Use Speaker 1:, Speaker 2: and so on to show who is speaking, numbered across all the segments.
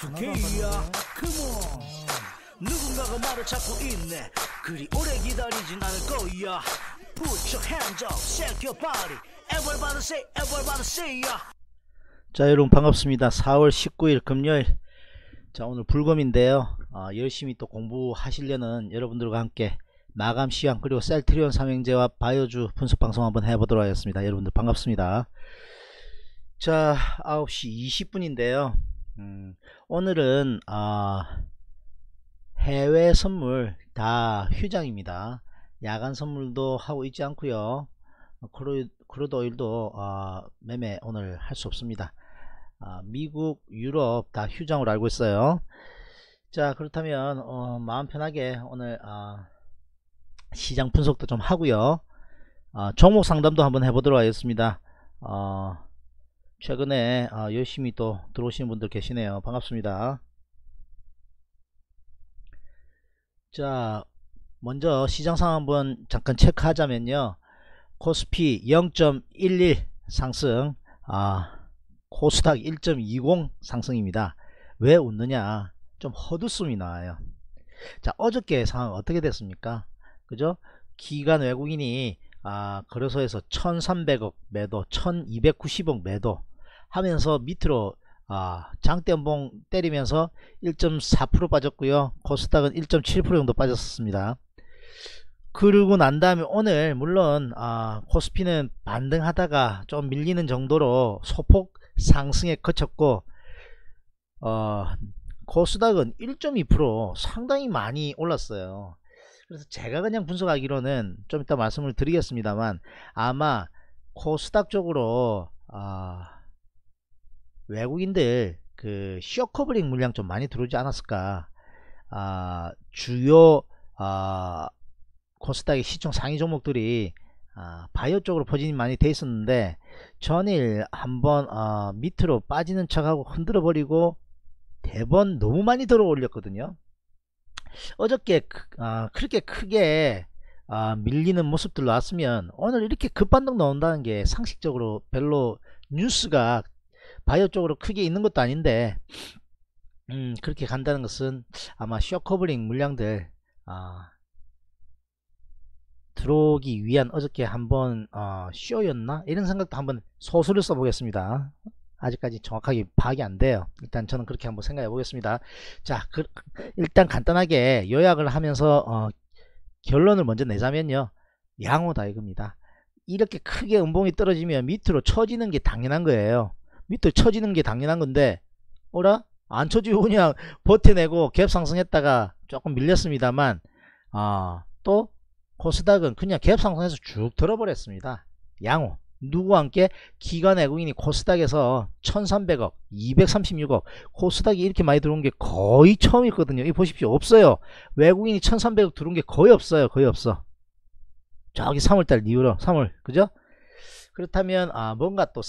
Speaker 1: 그 누군가가 말을 찾고 있네 그리 오래 기다리진 않을 거야 Put your hands up, shake your body Everybody say, everybody say y a 자 여러분 반갑습니다 4월 19일 금요일 자 오늘 불금인데요 어, 열심히 또 공부하시려는 여러분들과 함께 마감 시황 그리고 셀트리온 삼행제와 바이오주 분석 방송 한번 해보도록 하겠습니다 여러분들 반갑습니다 자 9시 20분인데요 음, 오늘은 어, 해외 선물 다 휴장입니다. 야간 선물도 하고 있지 않고요. 크루, 크드 오일도 어, 매매 오늘 할 수 없습니다. 어, 미국, 유럽 다 휴장으로 알고 있어요. 자 그렇다면 어, 마음 편하게 오늘 어, 시장 분석도 좀 하고요. 어, 종목 상담도 한번 해보도록 하겠습니다. 어, 최근에 아, 열심히 또 들어오시는 분들 계시네요. 반갑습니다. 자, 먼저 시장 상황 한번 잠깐 체크하자면요. 코스피 0.11 상승, 아, 코스닥 1.20 상승입니다. 왜 웃느냐? 좀 헛웃음이 나와요. 자, 어저께 상황 어떻게 됐습니까? 그죠? 기간 외국인이 아, 거래소에서 1300억 매도, 1290억 매도, 하면서 밑으로 아, 장대연봉 때리면서 1.4% 빠졌고요. 코스닥은 1.7% 정도 빠졌습니다. 그러고 난 다음에 오늘 물론 아, 코스피는 반등하다가 좀 밀리는 정도로 소폭 상승에 거쳤고 어, 코스닥은 1.2% 상당히 많이 올랐어요. 그래서 제가 그냥 분석하기로는 좀 이따 말씀을 드리겠습니다만 아마 코스닥 쪽으로 아, 외국인들 그 쇼커버링 물량 좀 많이 들어오지 않았을까 아, 주요 아, 코스닥의 시총 상위 종목들이 아, 바이오 쪽으로 포진이 많이 돼 있었는데 전일 한번 아, 밑으로 빠지는 척하고 흔들어 버리고 대번 너무 많이 들어 올렸거든요 어저께 아, 그렇게 크게 아, 밀리는 모습들 나왔으면 오늘 이렇게 급반등 나온다는 게 상식적으로 별로 뉴스가 바이오 쪽으로 크게 있는 것도 아닌데 음, 그렇게 간다는 것은 아마 쇼커블링 물량들 아, 들어오기 위한 어저께 한번 어, 쇼였나 이런 생각도 한번 소설을 써보겠습니다 아직까지 정확하게 파악이 안 돼요 일단 저는 그렇게 한번 생각해 보겠습니다 자 그, 일단 간단하게 요약을 하면서 어, 결론을 먼저 내자면요 양호다 이겁니다 이렇게 크게 음봉이 떨어지면 밑으로 처지는 게 당연한 거예요 밑을 쳐지는 게 당연한 건데 오라 안 쳐지고 그냥 버텨내고 갭 상승했다가 조금 밀렸습니다만 아, 또 코스닥은 그냥 갭 상승해서 쭉 들어버렸습니다. 양호 누구와 함께 기관 외국인이 코스닥에서 1300억 236억 코스닥이 이렇게 많이 들어온 게 거의 처음이거든요. 이 보십시오 없어요. 외국인이 1300억 들어온 게 거의 없어요. 거의 없어. 저기 3월달 이후로 3월 그죠? 그렇다면 아 뭔가 또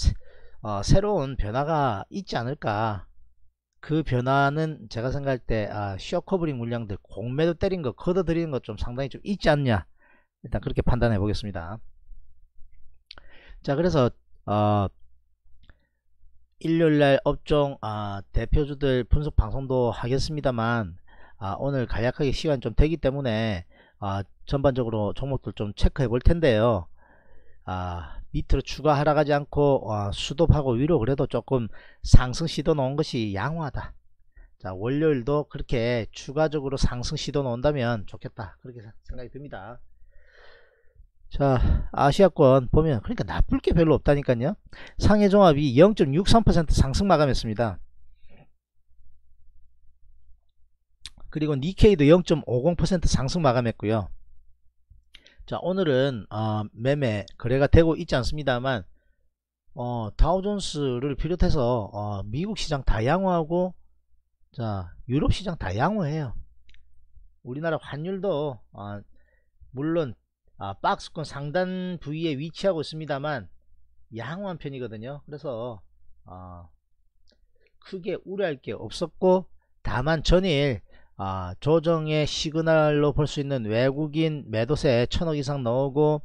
Speaker 1: 어, 새로운 변화가 있지 않을까 그 변화는 제가 생각할 때 아, 쇼커버링 물량들 공매도 때린 거 걷어들이는 것 좀 상당히 좀 있지 않냐 일단 그렇게 판단해 보겠습니다 자 그래서 어, 일요일날 업종 아, 대표주들 분석 방송도 하겠습니다만 아, 오늘 간략하게 시간 좀 되기 때문에 아, 전반적으로 종목들 좀 체크해 볼 텐데요 아, 밑으로 추가 하락하지 않고 어, 수도하고 위로 그래도 조금 상승 시도 놓은 것이 양호하다. 자 월요일도 그렇게 추가적으로 상승 시도 놓은다면 좋겠다. 그렇게 생각이 듭니다. 자 아시아권 보면 그러니까 나쁠 게 별로 없다니까요. 상해종합이 0.63% 상승 마감했습니다. 그리고 니케이도 0.50% 상승 마감했고요. 자 오늘은 어, 매매 거래가 되고 있지 않습니다만 어, 다우존스를 비롯해서 어, 미국 시장 다 양호하고 자 유럽 시장 다 양호해요 우리나라 환율도 어, 물론 아, 박스권 상단 부위에 위치하고 있습니다만 양호한 편이거든요 그래서 아, 크게 우려할 게 없었고 다만 전일 아, 조정의 시그널로 볼 수 있는 외국인 매도세 천억 이상 넣고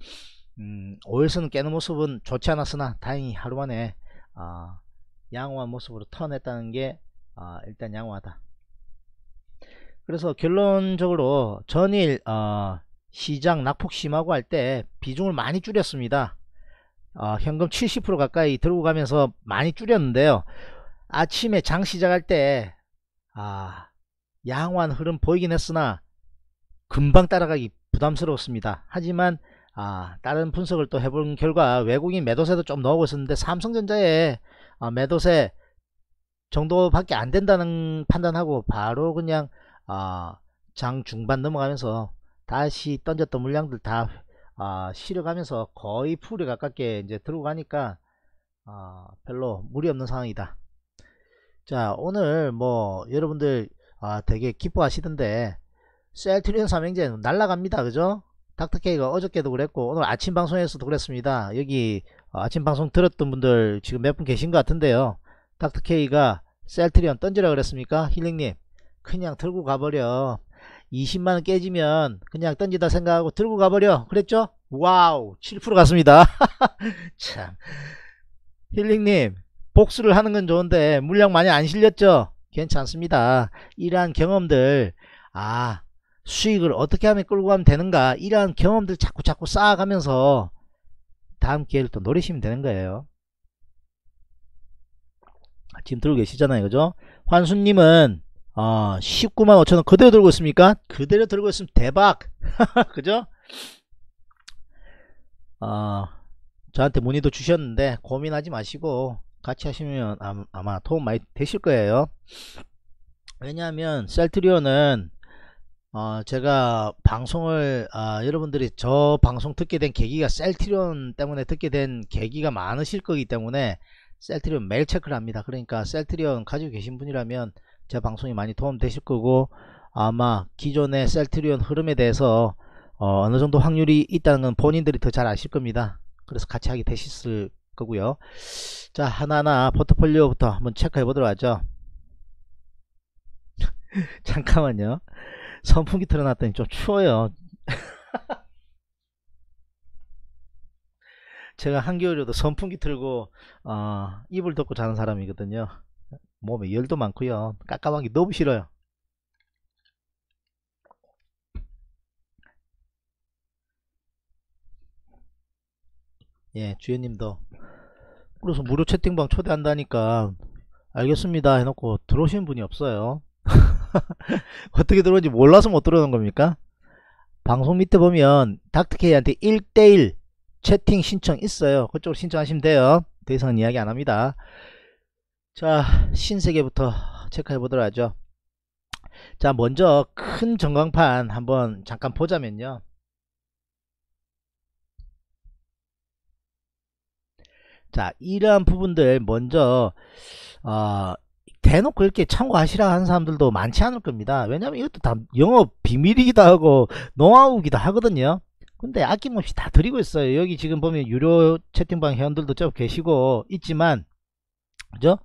Speaker 1: 음, 올스는 깨는 모습은 좋지 않았으나 다행히 하루 만에 아, 양호한 모습으로 턴했다는 게 아, 일단 양호하다. 그래서 결론적으로 전일 어, 시장 낙폭 심하고 할 때 비중을 많이 줄였습니다. 어, 현금 70% 가까이 들고 가면서 많이 줄였는데요. 아침에 장 시작할 때 아, 양호한 흐름 보이긴 했으나 금방 따라가기 부담스러웠습니다. 하지만 아, 다른 분석을 또 해본 결과 외국인 매도세도 좀넣오고 있었는데 삼성전자에 아, 매도세 정도밖에 안 된다는 판단하고 바로 그냥 아, 장 중반 넘어가면서 다시 던졌던 물량들 다 아, 실어가면서 거의 풀에 가깝게 이제 들어가니까 아, 별로 무리 없는 상황이다. 자 오늘 뭐 여러분들 아, 되게 기뻐하시던데 셀트리온 삼형제는 날라갑니다 그죠 닥터케이가 어저께도 그랬고 오늘 아침 방송에서도 그랬습니다 여기 어, 아침 방송 들었던 분들 지금 몇 분 계신 것 같은데요 닥터케이가 셀트리온 던지라 그랬습니까 힐링님 그냥 들고 가버려 20만원 깨지면 그냥 던지다 생각하고 들고 가버려 그랬죠 와우 7% 갔습니다 참 힐링님 복수를 하는 건 좋은데 물량 많이 안 실렸죠 괜찮습니다. 이러한 경험들 아 수익을 어떻게 하면 끌고 가면 되는가 이러한 경험들 자꾸 자꾸 쌓아가면서 다음 기회를 또 노리시면 되는 거예요. 지금 들고 계시잖아요. 그죠? 환수님은 어, 19만 5천원 그대로 들고 있습니까? 그대로 들고 있으면 대박! 그죠? 어, 저한테 문의도 주셨는데 고민하지 마시고 같이 하시면 아마 도움 많이 되실 거예요 왜냐하면 셀트리온은 어 제가 방송을 아 여러분들이 저 방송 듣게 된 계기가 셀트리온 때문에 듣게 된 계기가 많으실 거기 때문에 셀트리온 매일 체크를 합니다 그러니까 셀트리온 가지고 계신 분이라면 제 방송이 많이 도움 되실 거고 아마 기존의 셀트리온 흐름에 대해서 어, 느 정도 확률이 있다는 건 본인들이 더 잘 아실 겁니다 그래서 같이 하게 되셨을 거고요 자 하나하나 포트폴리오부터 한번 체크해 보도록 하죠 잠깐만요 선풍기 틀어놨더니 좀 추워요 제가 한겨울에도 선풍기 틀고 어, 이불 덮고 자는 사람이거든요 몸에 열도 많고요 깜깜한 게 너무 싫어요 예, 주연님도 그래서 무료 채팅방 초대한다니까 알겠습니다 해놓고 들어오신 분이 없어요. 어떻게 들어오는지 몰라서 못 들어오는 겁니까? 방송 밑에 보면 닥터케이한테 1대1 채팅 신청 있어요. 그쪽으로 신청하시면 돼요. 더 이상은 이야기 안 합니다. 자, 신세계부터 체크해 보도록 하죠. 자, 먼저 큰 전광판 한번 잠깐 보자면요. 자 이러한 부분들 먼저 어, 대놓고 이렇게 참고하시라 하는 사람들도 많지 않을 겁니다 왜냐면 이것도 다 영업 비밀이기도 하고 노하우기도 하거든요 근데 아낌없이 다 드리고 있어요 여기 지금 보면 유료 채팅방 회원들도 좀 계시고 있지만 그죠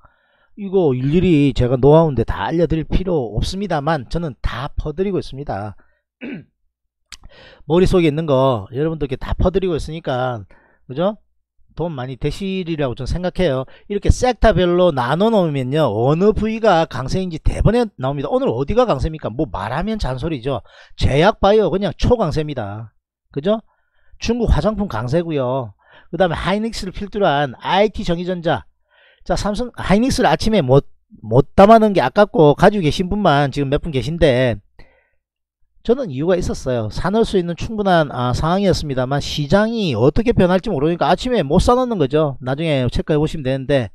Speaker 1: 이거 일일이 제가 노하우인데 다 알려드릴 필요 없습니다만 저는 다 퍼드리고 있습니다 머릿속에 있는 거 여러분들께 다 퍼드리고 있으니까 그죠 돈 많이 되시리라고 저는 생각해요. 이렇게 섹터별로 나눠 놓으면요. 어느 부위가 강세인지 대번에 나옵니다. 오늘 어디가 강세입니까? 뭐 말하면 잔소리죠. 제약바이오 그냥 초강세입니다. 그죠? 중국 화장품 강세고요. 그 다음에 하이닉스를 필두로 한 IT 정의전자 자 삼성 하이닉스를 아침에 못, 못 담아놓은 게 아깝고 가지고 계신 분만 지금 몇 분 계신데 저는 이유가 있었어요. 사놓을 수 있는 충분한 아, 상황이었습니다만 시장이 어떻게 변할지 모르니까 아침에 못 사놓는 거죠. 나중에 체크해 보시면 되는데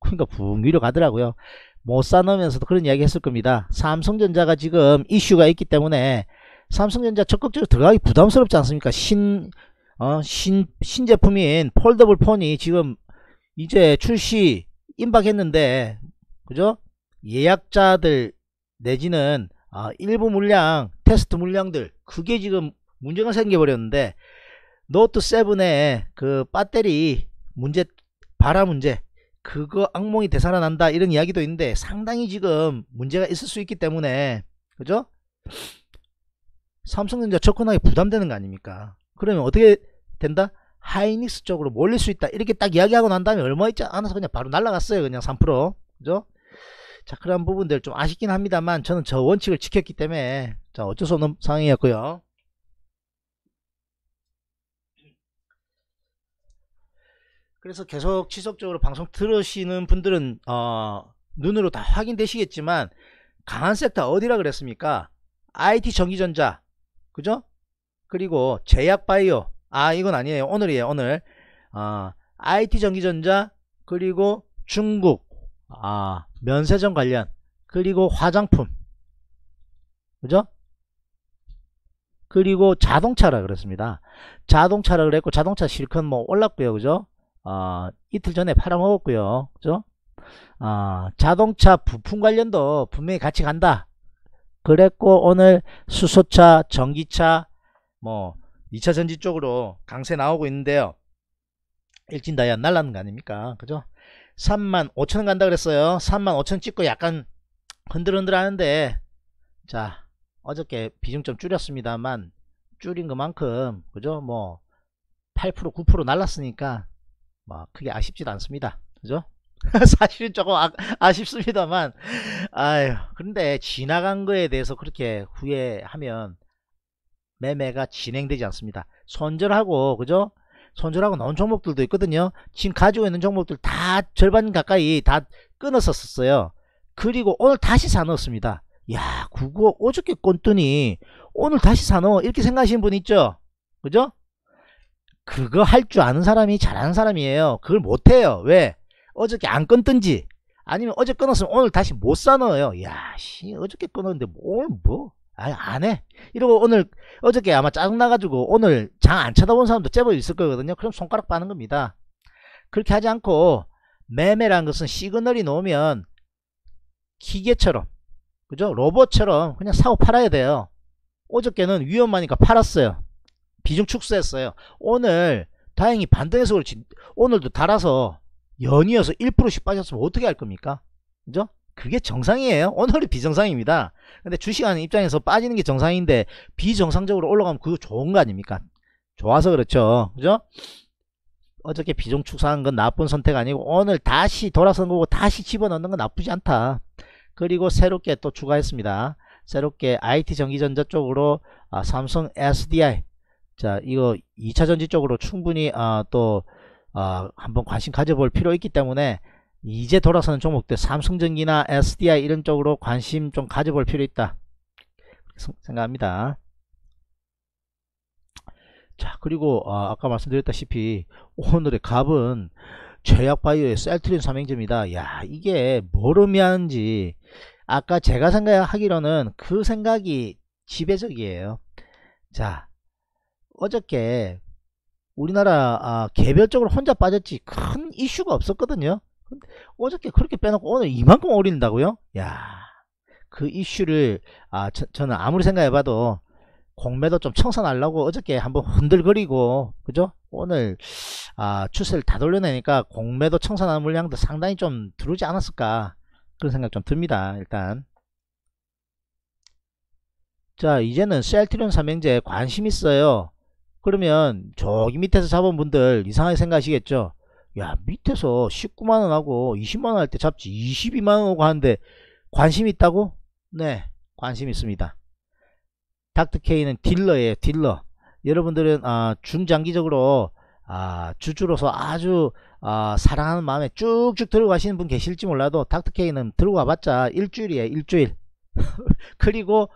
Speaker 1: 그러니까 붕 위로 가더라고요. 못 사놓으면서도 그런 이야기 했을 겁니다. 삼성전자가 지금 이슈가 있기 때문에 삼성전자 적극적으로 들어가기 부담스럽지 않습니까? 신, 어, 신, 신제품인 폴더블 폰이 지금 이제 출시 임박했는데, 그죠? 예약자들 내지는 아, 일부 물량 테스트 물량들 그게 지금 문제가 생겨버렸는데 노트 7의 그 배터리 문제 발화 문제 그거 악몽이 되살아난다 이런 이야기도 있는데 상당히 지금 문제가 있을 수 있기 때문에 그죠? 삼성전자 접근하기 부담되는 거 아닙니까? 그러면 어떻게 된다? 하이닉스 쪽으로 몰릴 수 있다 이렇게 딱 이야기하고 난 다음에 얼마 있지 않아서 그냥 바로 날라갔어요 그냥 3% 그죠? 자 그런 부분들 좀 아쉽긴 합니다만 저는 저 원칙을 지켰기 때문에 자 어쩔 수 없는 상황이었고요 그래서 계속 지속적으로 방송 들으시는 분들은 어, 눈으로 다 확인되시겠지만 강한 섹터 어디라 그랬습니까 IT 전기전자 그죠 그리고 제약바이오 아 이건 아니에요 오늘이에요 오늘 어, IT 전기전자 그리고 중국 아 면세점 관련 그리고 화장품 그죠? 그리고 자동차라 그랬습니다. 자동차라 그랬고 자동차 실컷 뭐 올랐고요. 그죠? 어, 이틀 전에 팔아먹었고요. 그죠? 어, 자동차 부품 관련도 분명히 같이 간다. 그랬고 오늘 수소차, 전기차 뭐 2차 전지 쪽으로 강세 나오고 있는데요. 일진다이아 날라는 거 아닙니까? 그죠? 3만 5천원 간다 그랬어요 3만 5천원 찍고 약간 흔들흔들 하는데 자 어저께 비중 좀 줄였습니다만 줄인 그만큼 그죠 뭐8% 9% 날랐으니까 뭐 크게 아쉽지도 않습니다 그죠 사실은 조금 아, 쉽습니다만 아유 그런데 지나간 거에 대해서 그렇게 후회하면 매매가 진행되지 않습니다 손절하고 그죠 손절하고 나온 종목들도 있거든요. 지금 가지고 있는 종목들 다 절반 가까이 다 끊었었어요. 그리고 오늘 다시 사놓습니다. 야, 그거 어저께 꼰더니 오늘 다시 사놓 어 이렇게 생각하시는 분 있죠? 그죠? 그거 할 줄 아는 사람이 잘하는 사람이에요. 그걸 못해요. 왜? 어저께 안 끊든지 아니면 어제 끊었으면 오늘 다시 못사놓어요 야, 씨, 어저께 끊었는데 뭘, 뭐? 아안 니 해. 이러고 오늘 어저께 아마 짜증나가지고 오늘 장 안 쳐다본 사람도 제법 있을 거거든요. 그럼 손가락 빠는 겁니다. 그렇게 하지 않고 매매란 것은 시그널이 놓으면 기계처럼 그죠? 로봇처럼 그냥 사고 팔아야 돼요. 어저께는 위험하니까 팔았어요. 비중 축소했어요. 오늘 다행히 반등해서 그렇지 오늘도 달아서 연이어서 1%씩 빠졌으면 어떻게 할 겁니까? 그죠? 그게 정상이에요. 오늘이 비정상입니다. 근데 주식하는 입장에서 빠지는 게 정상인데 비정상적으로 올라가면 그거 좋은 거 아닙니까? 좋아서 그렇죠. 그죠? 어저께 비중 축소한 건 나쁜 선택 아니고 오늘 다시 돌아선 거고 다시 집어넣는 건 나쁘지 않다. 그리고 새롭게 또 추가했습니다. 새롭게 IT 전기전자 쪽으로 아, 삼성 SDI 자 이거 2차전지 쪽으로 충분히 아, 또 아, 한번 관심 가져볼 필요 있기 때문에 이제 돌아서는 종목들 삼성전기나 SDI 이런 쪽으로 관심 좀 가져볼 필요 있다 생각합니다 자 그리고 어, 아, 까 말씀드렸다시피 오늘의 갑은 제약바이오의 셀트린 삼행점이다야 이게 뭘 의미하는지 아까 제가 생각하기로는 그 생각이 지배적이에요 자 어저께 우리나라 아, 개별적으로 혼자 빠졌지 큰 이슈가 없었거든요 어저께 그렇게 빼놓고 오늘 이만큼 올린다고요? 야, 그 이슈를 아 저, 저는 아무리 생각해봐도 공매도 좀 청산하려고 어저께 한번 흔들거리고 그죠? 오늘 아, 추세를 다 돌려내니까 공매도 청산하는 물량도 상당히 좀 들어오지 않았을까 그런 생각 좀 듭니다. 일단 자 이제는 셀트리온 삼형제 관심 있어요. 그러면 저기 밑에서 잡은 분들 이상하게 생각하시겠죠? 야 밑에서 19만원 하고 20만원 할 때 잡지 22만원 하고 하는데 관심 있다고? 네 관심 있습니다 닥터케이는 딜러예요 딜러 여러분들은 아, 중장기적으로 아, 주주로서 아주 아, 사랑하는 마음에 쭉쭉 들어가시는 분 계실지 몰라도 닥터케이는 들어가 봤자 일주일이에요 일주일 그리고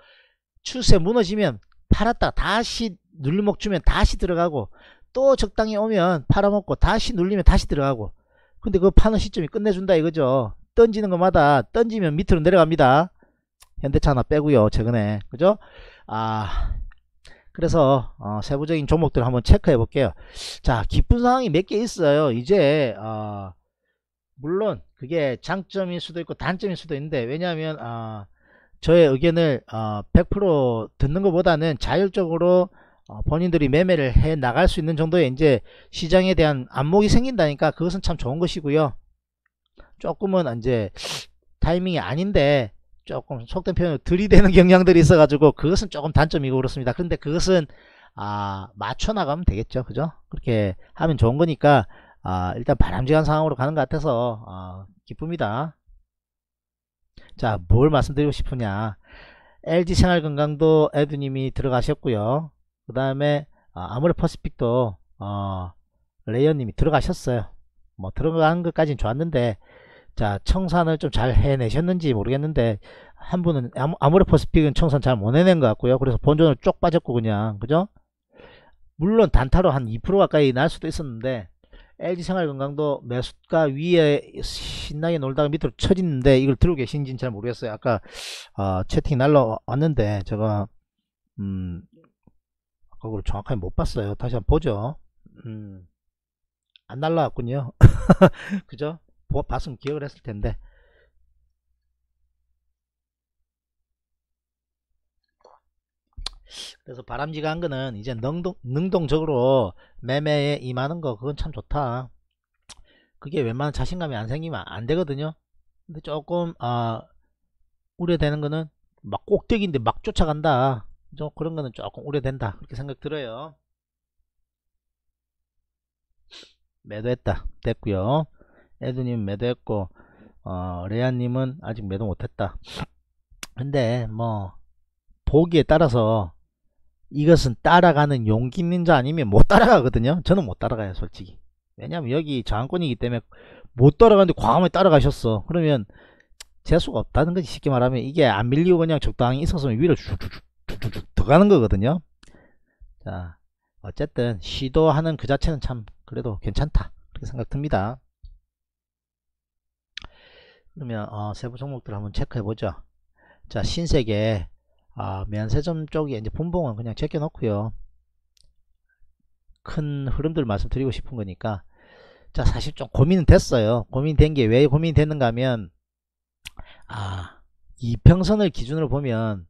Speaker 1: 추세 무너지면 팔았다 다시 눌리목 주면 다시 들어가고 또 적당히 오면 팔아먹고 다시 눌리면 다시 들어가고 근데 그 파는 시점이 끝내준다 이거죠 던지는 것마다 던지면 밑으로 내려갑니다 현대차 하나 빼고요 최근에 그죠 아 그래서 어, 세부적인 종목들 한번 체크해 볼게요 자 기쁜 상황이 몇 개 있어요 이제 어, 물론 그게 장점일 수도 있고 단점일 수도 있는데 왜냐하면 어, 저의 의견을 100% 어, 듣는 것보다는 자율적으로 어, 본인들이 매매를 해 나갈 수 있는 정도의 이제 시장에 대한 안목이 생긴다니까 그것은 참 좋은 것이고요. 조금은 이제 타이밍이 아닌데 조금 속된 표현으로 들이대는 경향들이 있어가지고 그것은 조금 단점이고 그렇습니다. 그런데 그것은 아 맞춰 나가면 되겠죠, 그죠? 그렇게 하면 좋은 거니까 아 일단 바람직한 상황으로 가는 것 같아서 아, 기쁩니다. 자, 뭘 말씀드리고 싶으냐? LG 생활건강도 에드님이 들어가셨고요. 그 다음에 아무래 퍼시픽도 어, 레이어님이 들어가셨어요. 뭐 들어간 것까지는 좋았는데 자 청산을 좀 잘 해내셨는지 모르겠는데 한 분은 아무래 퍼시픽은 청산 잘 못 해낸 것 같고요. 그래서 본전으로 쪽 빠졌고 그냥 그죠? 물론 단타로 한 2% 가까이 날 수도 있었는데 LG생활건강도 매수가 위에 신나게 놀다가 밑으로 쳐지는데 이걸 들고 계신지는 잘 모르겠어요. 아까 어, 채팅 날라왔는데 제가 음, 그걸 정확하게 못 봤어요. 다시 한번 보죠. 음, 안 날라왔군요. 그죠? 봤으면 기억을 했을 텐데. 그래서 바람직한 거는 이제 능동, 능동적으로 매매에 임하는 거 그건 참 좋다. 그게 웬만한 자신감이 안 생기면 안 되거든요. 근데 조금 아, 우려되는 거는 막 꼭대기인데 막 쫓아간다. 좀 그런 거는 조금 우려된다 그렇게 생각 들어요 매도했다 됐고요 에드님 매도했고 어, 레아님은 아직 매도 못했다 근데 뭐 보기에 따라서 이것은 따라가는 용기 있는 자 아니면 못 따라가거든요 저는 못 따라가요 솔직히 왜냐면 여기 저항권이기 때문에 못 따라가는데 과감하게 따라가셨어 그러면 재수가 없다는 거지 쉽게 말하면 이게 안 밀리고 그냥 적당히 있었으면 위로 쭉쭉쭉 두둑 들어가는 거거든요 자 어쨌든 시도하는 그 자체는 참 그래도 괜찮다 그렇게 생각 듭니다 그러면 어, 세부 종목들 한번 체크해 보죠 자 신세계 아, 면세점 쪽에 이제 분봉은 그냥 제껴 놓고요 큰 흐름들 말씀드리고 싶은 거니까 자 사실 좀 고민은 됐어요 고민된 게 왜 고민이 됐는가 하면 아 이평선을 기준으로 보면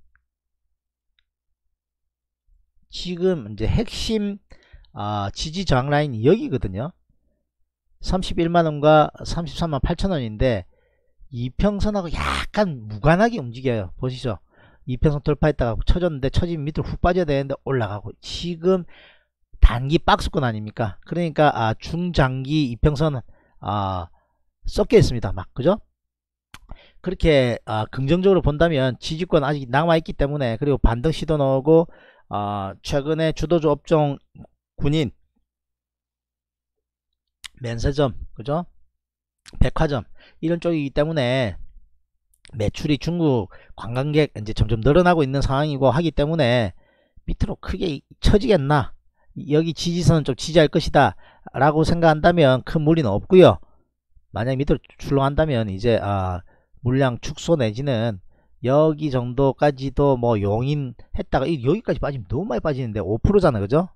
Speaker 1: 지금 이제 핵심 아, 지지 저항 라인이 여기거든요. 31만원과 33만 8천원인데 이평선하고 약간 무관하게 움직여요. 보시죠. 이평선 돌파했다가 쳐졌는데 쳐진 밑으로 훅 빠져야 되는데 올라가고 지금 단기 박스권 아닙니까? 그러니까 아, 중장기 이평선 아, 섞여 있습니다. 막 그죠? 그렇게 아, 긍정적으로 본다면 지지권 아직 남아있기 때문에 그리고 반등 시도 나오고 어, 최근에 주도주 업종 군인 면세점 그죠 백화점 이런 쪽이기 때문에 매출이 중국 관광객 이제 점점 늘어나고 있는 상황이고 하기 때문에 밑으로 크게 처지겠나 여기 지지선은 좀 지지할 것이다 라고 생각한다면 큰 무리는 없고요 만약 밑으로 출렁한다면 이제 아 물량 축소 내지는 여기 정도까지도 뭐 용인했다가 여기까지 빠지면 너무 많이 빠지는데 5%잖아 그죠?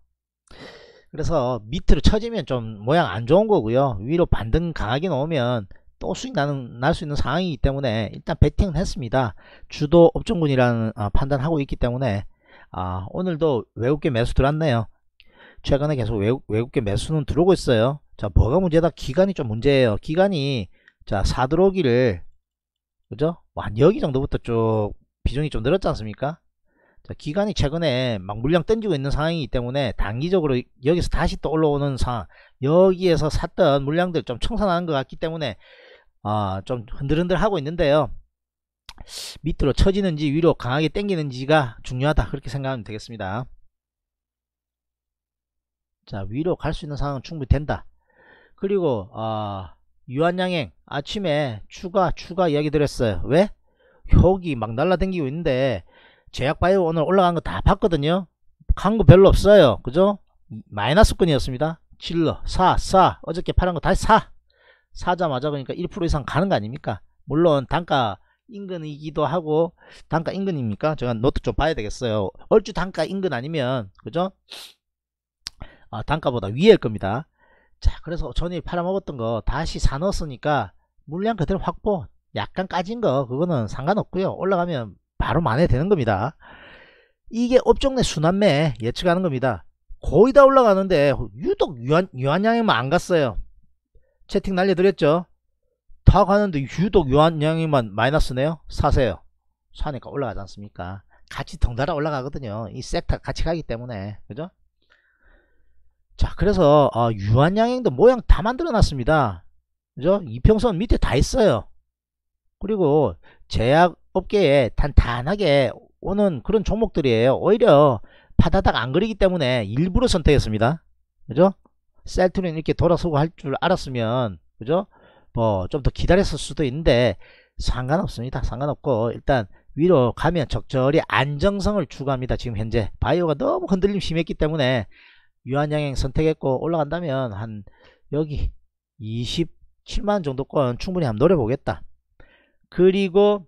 Speaker 1: 그래서 밑으로 처지면 좀 모양 안 좋은 거고요 위로 반등 강하게 놓으면또 수익 나는 날 수 있는 상황이기 때문에 일단 베팅은 했습니다 주도 업종군이라는 아, 판단하고 있기 때문에 아, 오늘도 외국계 매수 들어왔네요 최근에 계속 외국, 외국계 매수는 들어오고 있어요 자 뭐가 문제다 기간이 좀 문제예요 기간이 자 사들어오기를 그죠? 한 여기 정도부터 쭉 비중이 좀 늘었지 않습니까? 자, 기간이 최근에 막 물량 던지고 있는 상황이기 때문에 단기적으로 여기서 다시 또 올라오는 상황 여기에서 샀던 물량들 좀 청산하는 것 같기 때문에 아, 좀 흔들흔들 하고 있는데요. 밑으로 처지는지 위로 강하게 땡기는지가 중요하다 그렇게 생각하면 되겠습니다. 자 위로 갈 수 있는 상황은 충분히 된다. 그리고 아 유한양행 아침에 추가 추가 이야기 드렸어요. 왜? 여기 막 날라댕기고 있는데 제약바이오 오늘 올라간 거 다 봤거든요. 간 거 별로 없어요. 그죠? 마이너스권이었습니다. 질러 사 사 어저께 파란 거 다시 사 사자마자 보니까1% 이상 가는 거 아닙니까? 물론 단가 인근이기도 하고 단가 인근입니까? 제가 노트 좀 봐야 되겠어요. 얼추 단가 인근 아니면 그죠? 아, 단가보다 위일 겁니다. 자 그래서 전일 팔아먹었던 거 다시 사 넣었으니까 물량 그대로 확보 약간 까진 거 그거는 상관없고요 올라가면 바로 만회되는 겁니다 이게 업종 내 순환매 예측하는 겁니다 거의 다 올라가는데 유독 유한, 유한양에만 안 갔어요 채팅 날려드렸죠 다 가는데 유독 유한양에만 마이너스네요 사세요 사니까 올라가지 않습니까 같이 덩달아 올라가거든요 이 섹터 같이 가기 때문에 그죠 자 그래서 어, 아, 유한양행도 모양 다 만들어 놨습니다 그죠 이평선 밑에 다 있어요 그리고 제약업계에 단단하게 오는 그런 종목들이에요 오히려 파다닥 안 그리기 때문에 일부러 선택했습니다 그죠 셀트는 이렇게 돌아서고 할 줄 알았으면 그죠 뭐 좀 더 기다렸을 수도 있는데 상관없습니다 상관없고 일단 위로 가면 적절히 안정성을 추구합니다 지금 현재 바이오가 너무 흔들림 심했기 때문에 유한양행 선택했고 올라간다면 한 여기 2 7만 정도권 충분히 한번 노려보겠다 그리고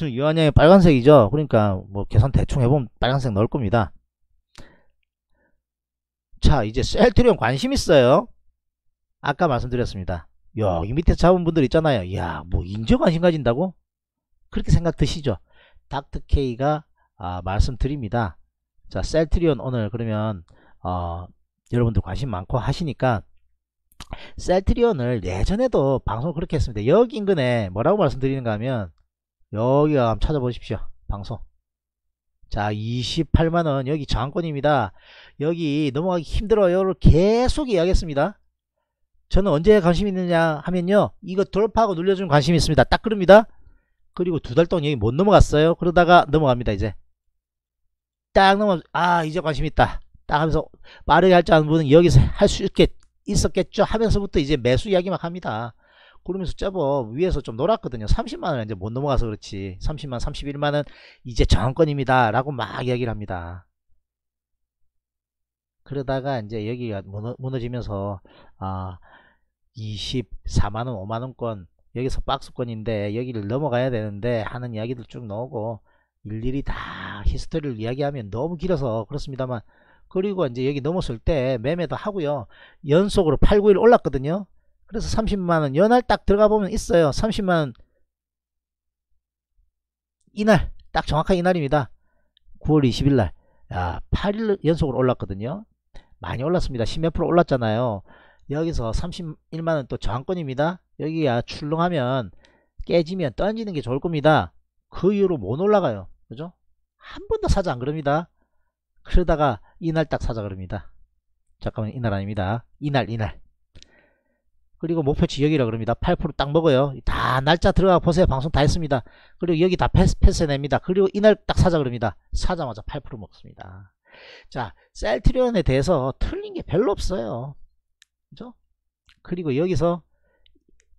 Speaker 1: 유한양행 빨간색이죠 그러니까 뭐 계산 대충 해보면 빨간색 넣을 겁니다 자 이제 셀트리온 관심 있어요 아까 말씀드렸습니다 야, 이 밑에 잡은 분들 있잖아요 야, 뭐 인제 관심 가진다고? 그렇게 생각 드시죠 닥터케이가 아, 말씀드립니다 자 셀트리온 오늘 그러면 어, 여러분들 관심 많고 하시니까 셀트리온을 예전에도 방송 그렇게 했습니다. 여기 인근에 뭐라고 말씀드리는가 하면 여기가 한번 찾아보십시오. 방송. 자 28만원 여기 저항권입니다. 여기 넘어가기 힘들어요. 계속 이야기했습니다. 저는 언제 관심 있느냐 하면요. 이거 돌파하고 눌려주는 관심 있습니다. 딱 그럽니다. 그리고 두 달 동안 여기 못 넘어갔어요. 그러다가 넘어갑니다. 이제 딱 넘어 아 이제 관심 있다. 딱 하면서 빠르게 할 줄 아는 분은 여기서 할 수있게 있었겠죠 하면서부터 이제 매수 이야기 막 합니다. 그러면서 저번 위에서 좀 놀았거든요. 30만원 이제 못 넘어가서 그렇지. 30만, 31만원 이제 정권입니다. 라고 막 이야기를 합니다. 그러다가 이제 여기가 무너, 지면서 아, 24만원, 5만원권 여기서 박스권인데 여기를 넘어가야 되는데 하는 이야기들 쭉 나오고 일일이 다 히스토리를 이야기하면 너무 길어서 그렇습니다만 그리고 이제 여기 넘었을 때 매매도 하고요. 연속으로 8, 9일 올랐거든요. 그래서 30만원 연할 딱 들어가 보면 있어요. 30만원 이날 딱정확하게 이날입니다. 9월 20일날 8일 연속으로 올랐거든요. 많이 올랐습니다. 10몇 프로 올랐잖아요. 여기서 31만원 또 저항권입니다. 여기가 출렁하면 깨지면 던지는 게 좋을 겁니다. 그 이후로 못 올라가요. 그죠? 한 번도 사지 안 그럽니다. 그러다가 이날 딱 사자 그럽니다. 잠깐만 이날 아닙니다. 이날 이날. 그리고 목표 지역이라 그럽니다. 8%딱 먹어요. 다 날짜 들어가 보세요. 방송 다 했습니다. 그리고 여기 다 패스, 패스해냅니다. 그리고 이날 딱 사자 그럽니다. 사자마자 8% 먹습니다. 자, 셀트리온에 대해서 틀린 게 별로 없어요. 그죠? 그리고 여기서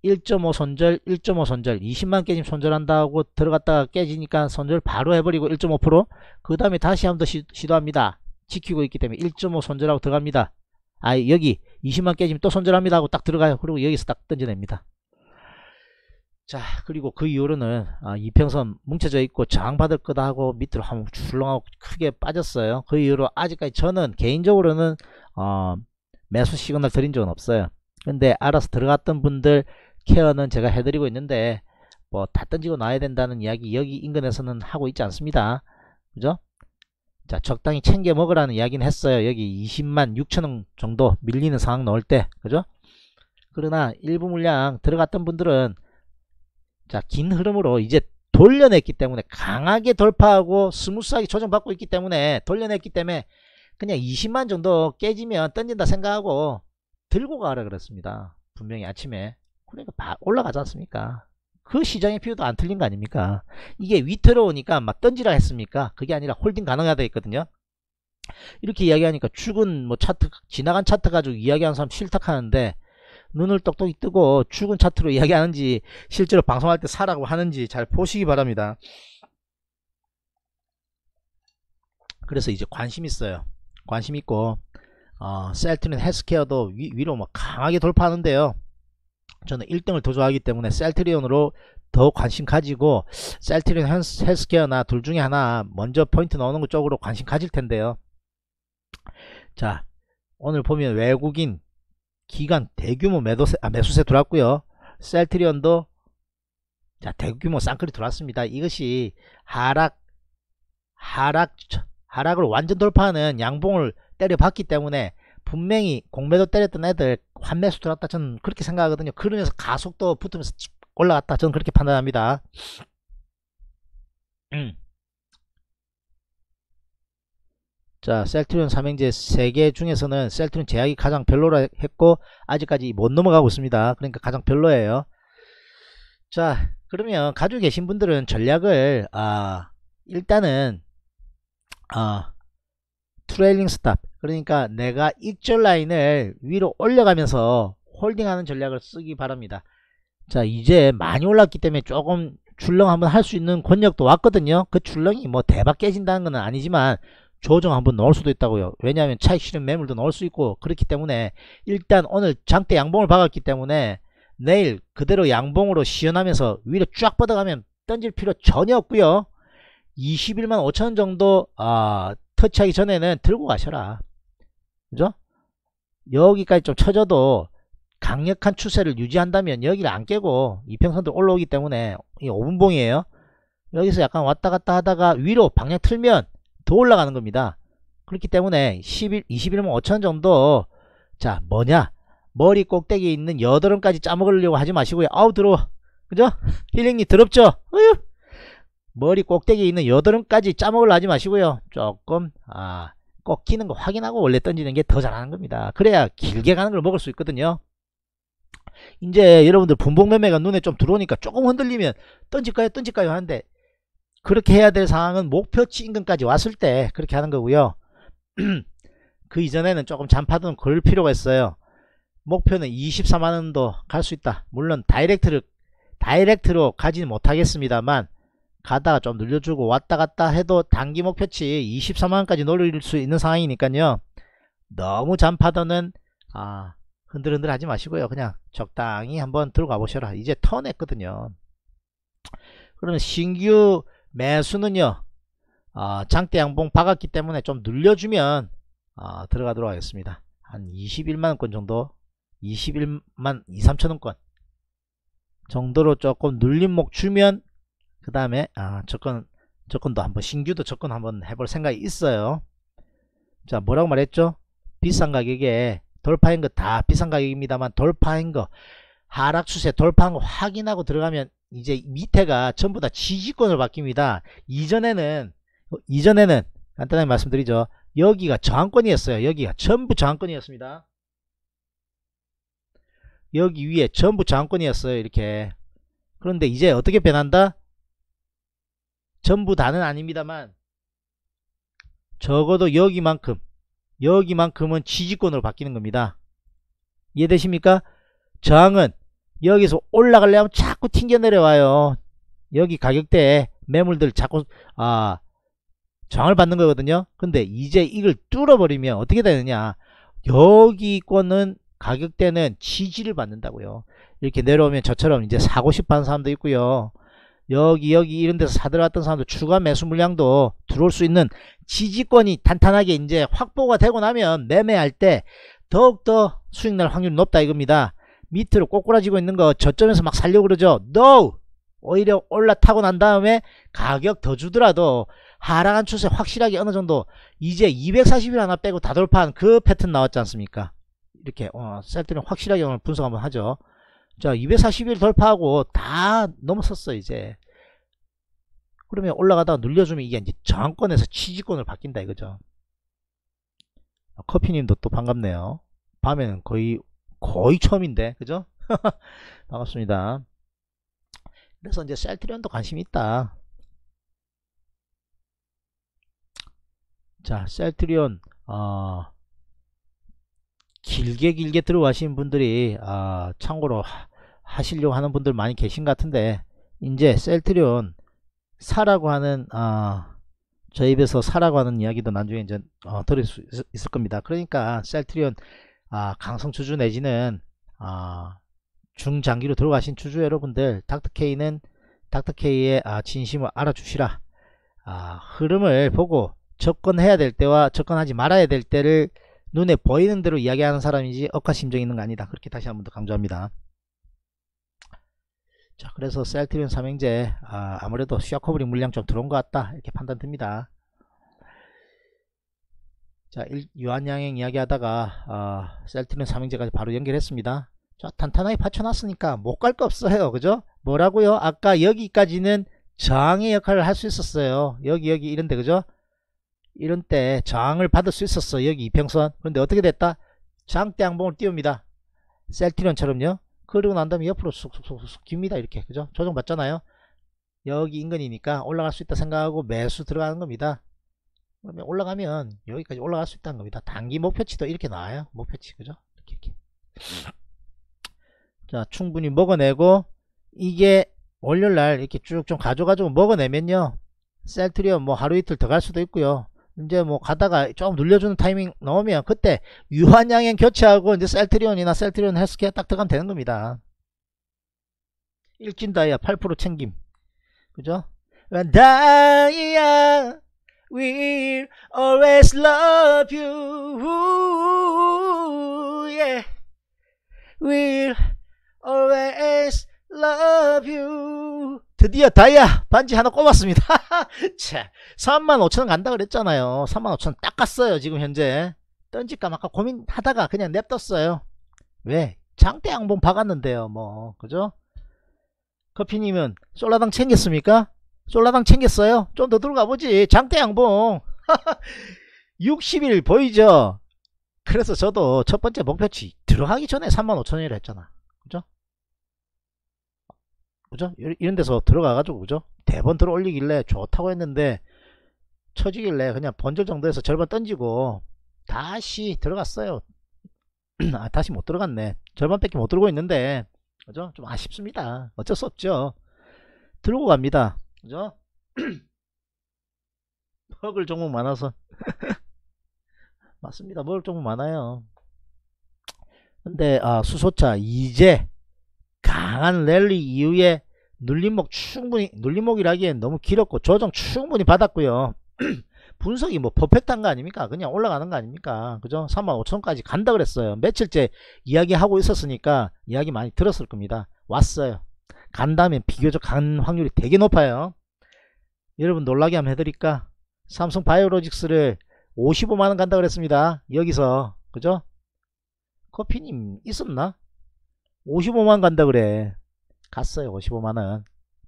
Speaker 1: 1.5 손절 1.5 손절 20만 깨지면 손절한다고 들어갔다가 깨지니까 손절 바로 해버리고 1.5%그 다음에 다시 한 번 더 시도합니다 지키고 있기 때문에 1.5 손절하고 들어갑니다 아 여기 20만 깨지면 또 손절합니다 하고 딱 들어가요 그리고 여기서 딱 던져냅니다 자 그리고 그 이후로는 아, 이평선 뭉쳐져 있고 저항받을 거다 하고 밑으로 한 번 출렁하고 크게 빠졌어요 그 이후로 아직까지 저는 개인적으로는 어, 매수 시그널 드린 적은 없어요 근데 알아서 들어갔던 분들 케어는 제가 해드리고 있는데 뭐 다 던지고 놔야 된다는 이야기 여기 인근에서는 하고 있지 않습니다. 그죠? 자 적당히 챙겨 먹으라는 이야기는 했어요. 여기 20만 6천원 정도 밀리는 상황 넣을 때 그죠? 그러나 일부 물량 들어갔던 분들은 자 긴 흐름으로 이제 돌려냈기 때문에 강하게 돌파하고 스무스하게 조정받고 있기 때문에 돌려냈기 때문에 그냥 20만 정도 깨지면 던진다 생각하고 들고 가라 그랬습니다. 분명히 아침에 그러니까 막 올라가지 않습니까? 그 시장의 피요도안 틀린 거 아닙니까? 이게 위태로우니까 막 던지라 했습니까? 그게 아니라 홀딩 가능하다 했거든요. 이렇게 이야기하니까 죽은 뭐 차트 지나간 차트 가지고 이야기하는 사람 싫다 하는데 눈을 똑똑히 뜨고 죽은 차트로 이야기하는지 실제로 방송할 때 사라고 하는지 잘 보시기 바랍니다. 그래서 이제 관심 있어요. 관심 있고 어, 셀트는 헬스케어도 위, 위로 막 뭐 강하게 돌파하는데요. 저는 1등을 더 좋아하기 때문에 셀트리온으로 더 관심 가지고 셀트리온 헬스케어나 둘 중에 하나 먼저 포인트 넣는 것 쪽으로 관심 가질 텐데요. 자 오늘 보면 외국인 기간 대규모 매도세, 아, 매수세 들어왔고요. 셀트리온도 자 대규모 쌍클이 들어왔습니다. 이것이 하락 하락 하락을 완전 돌파하는 양봉을 때려봤기 때문에 분명히 공매도 때렸던 애들 환매수 들어왔다 저는 그렇게 생각하거든요 그러면서 가속도 붙으면서 올라갔다 저는 그렇게 판단합니다 음. 자 셀트리온 삼행제 3개 중에서는 셀트리온 제약이 가장 별로라 했고 아직까지 못 넘어가고 있습니다 그러니까 가장 별로예요 자 그러면 가지고 계신 분들은 전략을 아 일단은 아 트레일링 스탑 그러니까 내가 익절 라인을 위로 올려가면서 홀딩하는 전략을 쓰기 바랍니다 자 이제 많이 올랐기 때문에 조금 출렁 한번 할 수 있는 권력도 왔거든요 그 출렁이 뭐 대박 깨진다는 건 아니지만 조정 한번 넣을 수도 있다고요 왜냐하면 차익 실은 매물도 넣을 수 있고 그렇기 때문에 일단 오늘 장대 양봉을 박았기 때문에 내일 그대로 양봉으로 시연하면서 위로 쫙 뻗어가면 던질 필요 전혀 없고요 21만 5천원 정도 아 터치하기 전에는 들고 가셔라. 그죠? 여기까지 좀 쳐져도 강력한 추세를 유지한다면 여기를 안 깨고 이평선도 올라오기 때문에 이 5분봉이에요. 여기서 약간 왔다 갔다 하다가 위로 방향 틀면 더 올라가는 겁니다. 그렇기 때문에 1 0일2 0일이면 5천 정도 자 뭐냐 머리 꼭대기에 있는 여드름까지 짜먹으려고 하지 마시고요. 아우 들어워. 그죠? 힐링이 더럽죠? 어휴 머리 꼭대기에 있는 여드름까지 짜먹을 하지 마시고요. 조금 아 꺾이는 거 확인하고 원래 던지는 게 더 잘하는 겁니다. 그래야 길게 가는 걸 먹을 수 있거든요. 이제 여러분들 분봉매매가 눈에 좀 들어오니까 조금 흔들리면 던질까요 던질까요 하는데 그렇게 해야 될 상황은 목표치 인근까지 왔을 때 그렇게 하는 거고요. 그 이전에는 조금 잔파든 도걸 필요가 있어요. 목표는 24만원도 갈 수 있다. 물론 다이렉트를 다이렉트로 가지는 못하겠습니다만 가다가 좀 늘려주고 왔다 갔다 해도 단기 목표치 24만원까지 놀릴 수 있는 상황이니까요 너무 잔파도는 아 흔들흔들 하지 마시고요 그냥 적당히 한번 들어가 보셔라 이제 턴 했거든요 그러면 신규 매수는요 아, 장대 양봉 박았기 때문에 좀 늘려주면 아, 들어가도록 하겠습니다 한 21만원권 정도 21만 2, 3천원권 정도로 조금 눌림목 주면 그 다음에 아 접근 접근도 한번 신규도 접근 한번 해볼 생각이 있어요 자 뭐라고 말했죠 비싼 가격에 돌파인 거다 비싼 가격입니다만 돌파인 거 하락 추세 돌파한 거 확인하고 들어가면 이제 밑에가 전부 다지지권으로 바뀝니다 이전에는 이전에는 간단하게 말씀드리죠 여기가 저항권이었어요 여기가 전부 저항권이었습니다 여기 위에 전부 저항권이었어요 이렇게 그런데 이제 어떻게 변한다 전부 다는 아닙니다만 적어도 여기만큼 여기만큼은 지지권으로 바뀌는 겁니다. 이해되십니까? 저항은 여기서 올라가려면 자꾸 튕겨 내려와요. 여기 가격대에 매물들 자꾸 아 저항을 받는 거거든요. 근데 이제 이걸 뚫어버리면 어떻게 되느냐 여기권은 가격대는 지지를 받는다고요. 이렇게 내려오면 저처럼 이제 사고 싶어 하는 사람도 있고요. 여기 여기 이런 데서 사들어갔던 사람들 추가 매수 물량도 들어올 수 있는 지지권이 탄탄하게 이제 확보가 되고 나면 매매할 때 더욱더 수익 날 확률이 높다 이겁니다. 밑으로 꼬꾸라지고 있는 거 저점에서 막 살려고 그러죠. NO! 오히려 올라타고 난 다음에 가격 더 주더라도 하락한 추세 확실하게 어느 정도 이제 240일 하나 빼고 다 돌파한 그 패턴 나왔지 않습니까? 이렇게 어, 셀트는 확실하게 오늘 분석 한번 하죠. 자 240일 돌파하고 다 넘었었어 이제 그러면 올라가다 눌려주면 이게 이제 저항권에서 취지권으로 바뀐다 이거죠 커피님도 또 반갑네요 밤에는 거의 거의 처음인데 그죠 반갑습니다 그래서 이제 셀트리온도 관심이 있다 자 셀트리온 어, 길게 길게 들어가신 분들이 어, 참고로 하시려고 하는 분들 많이 계신 것 같은데 이제 셀트리온 사라고 하는 어, 저희 입에서 사라고 하는 이야기도 나중에 이제 어, 들을 수 있을 겁니다. 그러니까 셀트리온 아, 강성 주주 내지는 아, 중장기로 들어가신 주주 여러분들 닥터케이는 닥터케이의 아, 진심을 알아주시라. 아, 흐름을 보고 접근해야 될 때와 접근하지 말아야 될 때를 눈에 보이는 대로 이야기하는 사람이지 억하심정 있는 거 아니다. 그렇게 다시 한 번 더 강조합니다. 자 그래서 셀트리온 삼행제 아, 무래도 슈아커버리 물량 좀 들어온 것 같다 이렇게 판단 됩니다자 유한양행 이야기하다가 아, 셀트리온 삼행제까지 바로 연결했습니다 자 탄탄하게 받쳐놨으니까 못 갈 거 없어요 그죠 뭐라고요 아까 여기까지는 저항의 역할을 할 수 있었어요 여기 여기 이런데 그죠 이런 때 저항을 받을 수 있었어 여기 이평선 그런데 어떻게 됐다 저항대 항봉을 띄웁니다 셀트리온처럼요 그리고 난 다음에 옆으로 쑥쑥쑥쑥 깁니다 이렇게 그죠 조정 맞잖아요 여기 인근이니까 올라갈 수 있다 생각하고 매수 들어가는 겁니다 그러면 올라가면 여기까지 올라갈 수 있다는 겁니다 단기 목표치도 이렇게 나와요 목표치 그죠 이렇게 이렇게 음. 자 충분히 먹어내고 이게 월요일날 이렇게 쭉 좀 가져가지고 먹어내면요 셀트리온 뭐 하루 이틀 더 갈 수도 있고요 이제 뭐 가다가 조금 눌려주는 타이밍 넣으면 그때 유한양행 교체하고 이제 셀트리온이나 셀트리온 헬스케어 딱 들어가면 되는 겁니다. 일진 다이아 8% 챙김. 그죠? 다이아 We'll always love you. Yeah. We'll always love you. 드디어 다이아 반지 하나 꼽았습니다. 35,000원 간다 그랬잖아요. 35,000원 딱 갔어요. 지금 현재. 던질까 말까 고민하다가 그냥 냅뒀어요. 왜? 장대 양봉 박았는데요. 뭐. 그죠? 커피님은 솔라당 챙겼습니까? 솔라당 챙겼어요? 좀 더 들어가 보지. 장대 양봉. 60일 보이죠? 그래서 저도 첫 번째 목표치 들어가기 전에 35,000원이라 했잖아. 그죠? 이런 데서 들어가가지고 그죠? 대번 들어 올리길래 좋다고 했는데 쳐지길래 그냥 번절 정도에서 절반 던지고 다시 들어갔어요. 아, 다시 못 들어갔네. 절반밖에 못 들고 있는데 그죠? 좀 아쉽습니다. 어쩔 수 없죠. 들고 갑니다. 그죠? 먹을 종목 많아서 맞습니다. 먹을 종목 많아요. 근데 아 수소차 이제 강한 랠리 이후에 눌림목 충분히 눌림목이라기엔 너무 길었고 조정 충분히 받았고요. 분석이 뭐 퍼펙트한 거 아닙니까? 그냥 올라가는 거 아닙니까? 그죠? 35,000원까지 간다 그랬어요. 며칠째 이야기하고 있었으니까 이야기 많이 들었을 겁니다. 왔어요. 간다면 비교적 간 확률이 되게 높아요. 여러분 놀라게 한번 해드릴까? 삼성 바이오로직스를 55만원 간다 그랬습니다. 여기서 그죠? 커피님 있었나? 55만 간다 그래 갔어요 55만원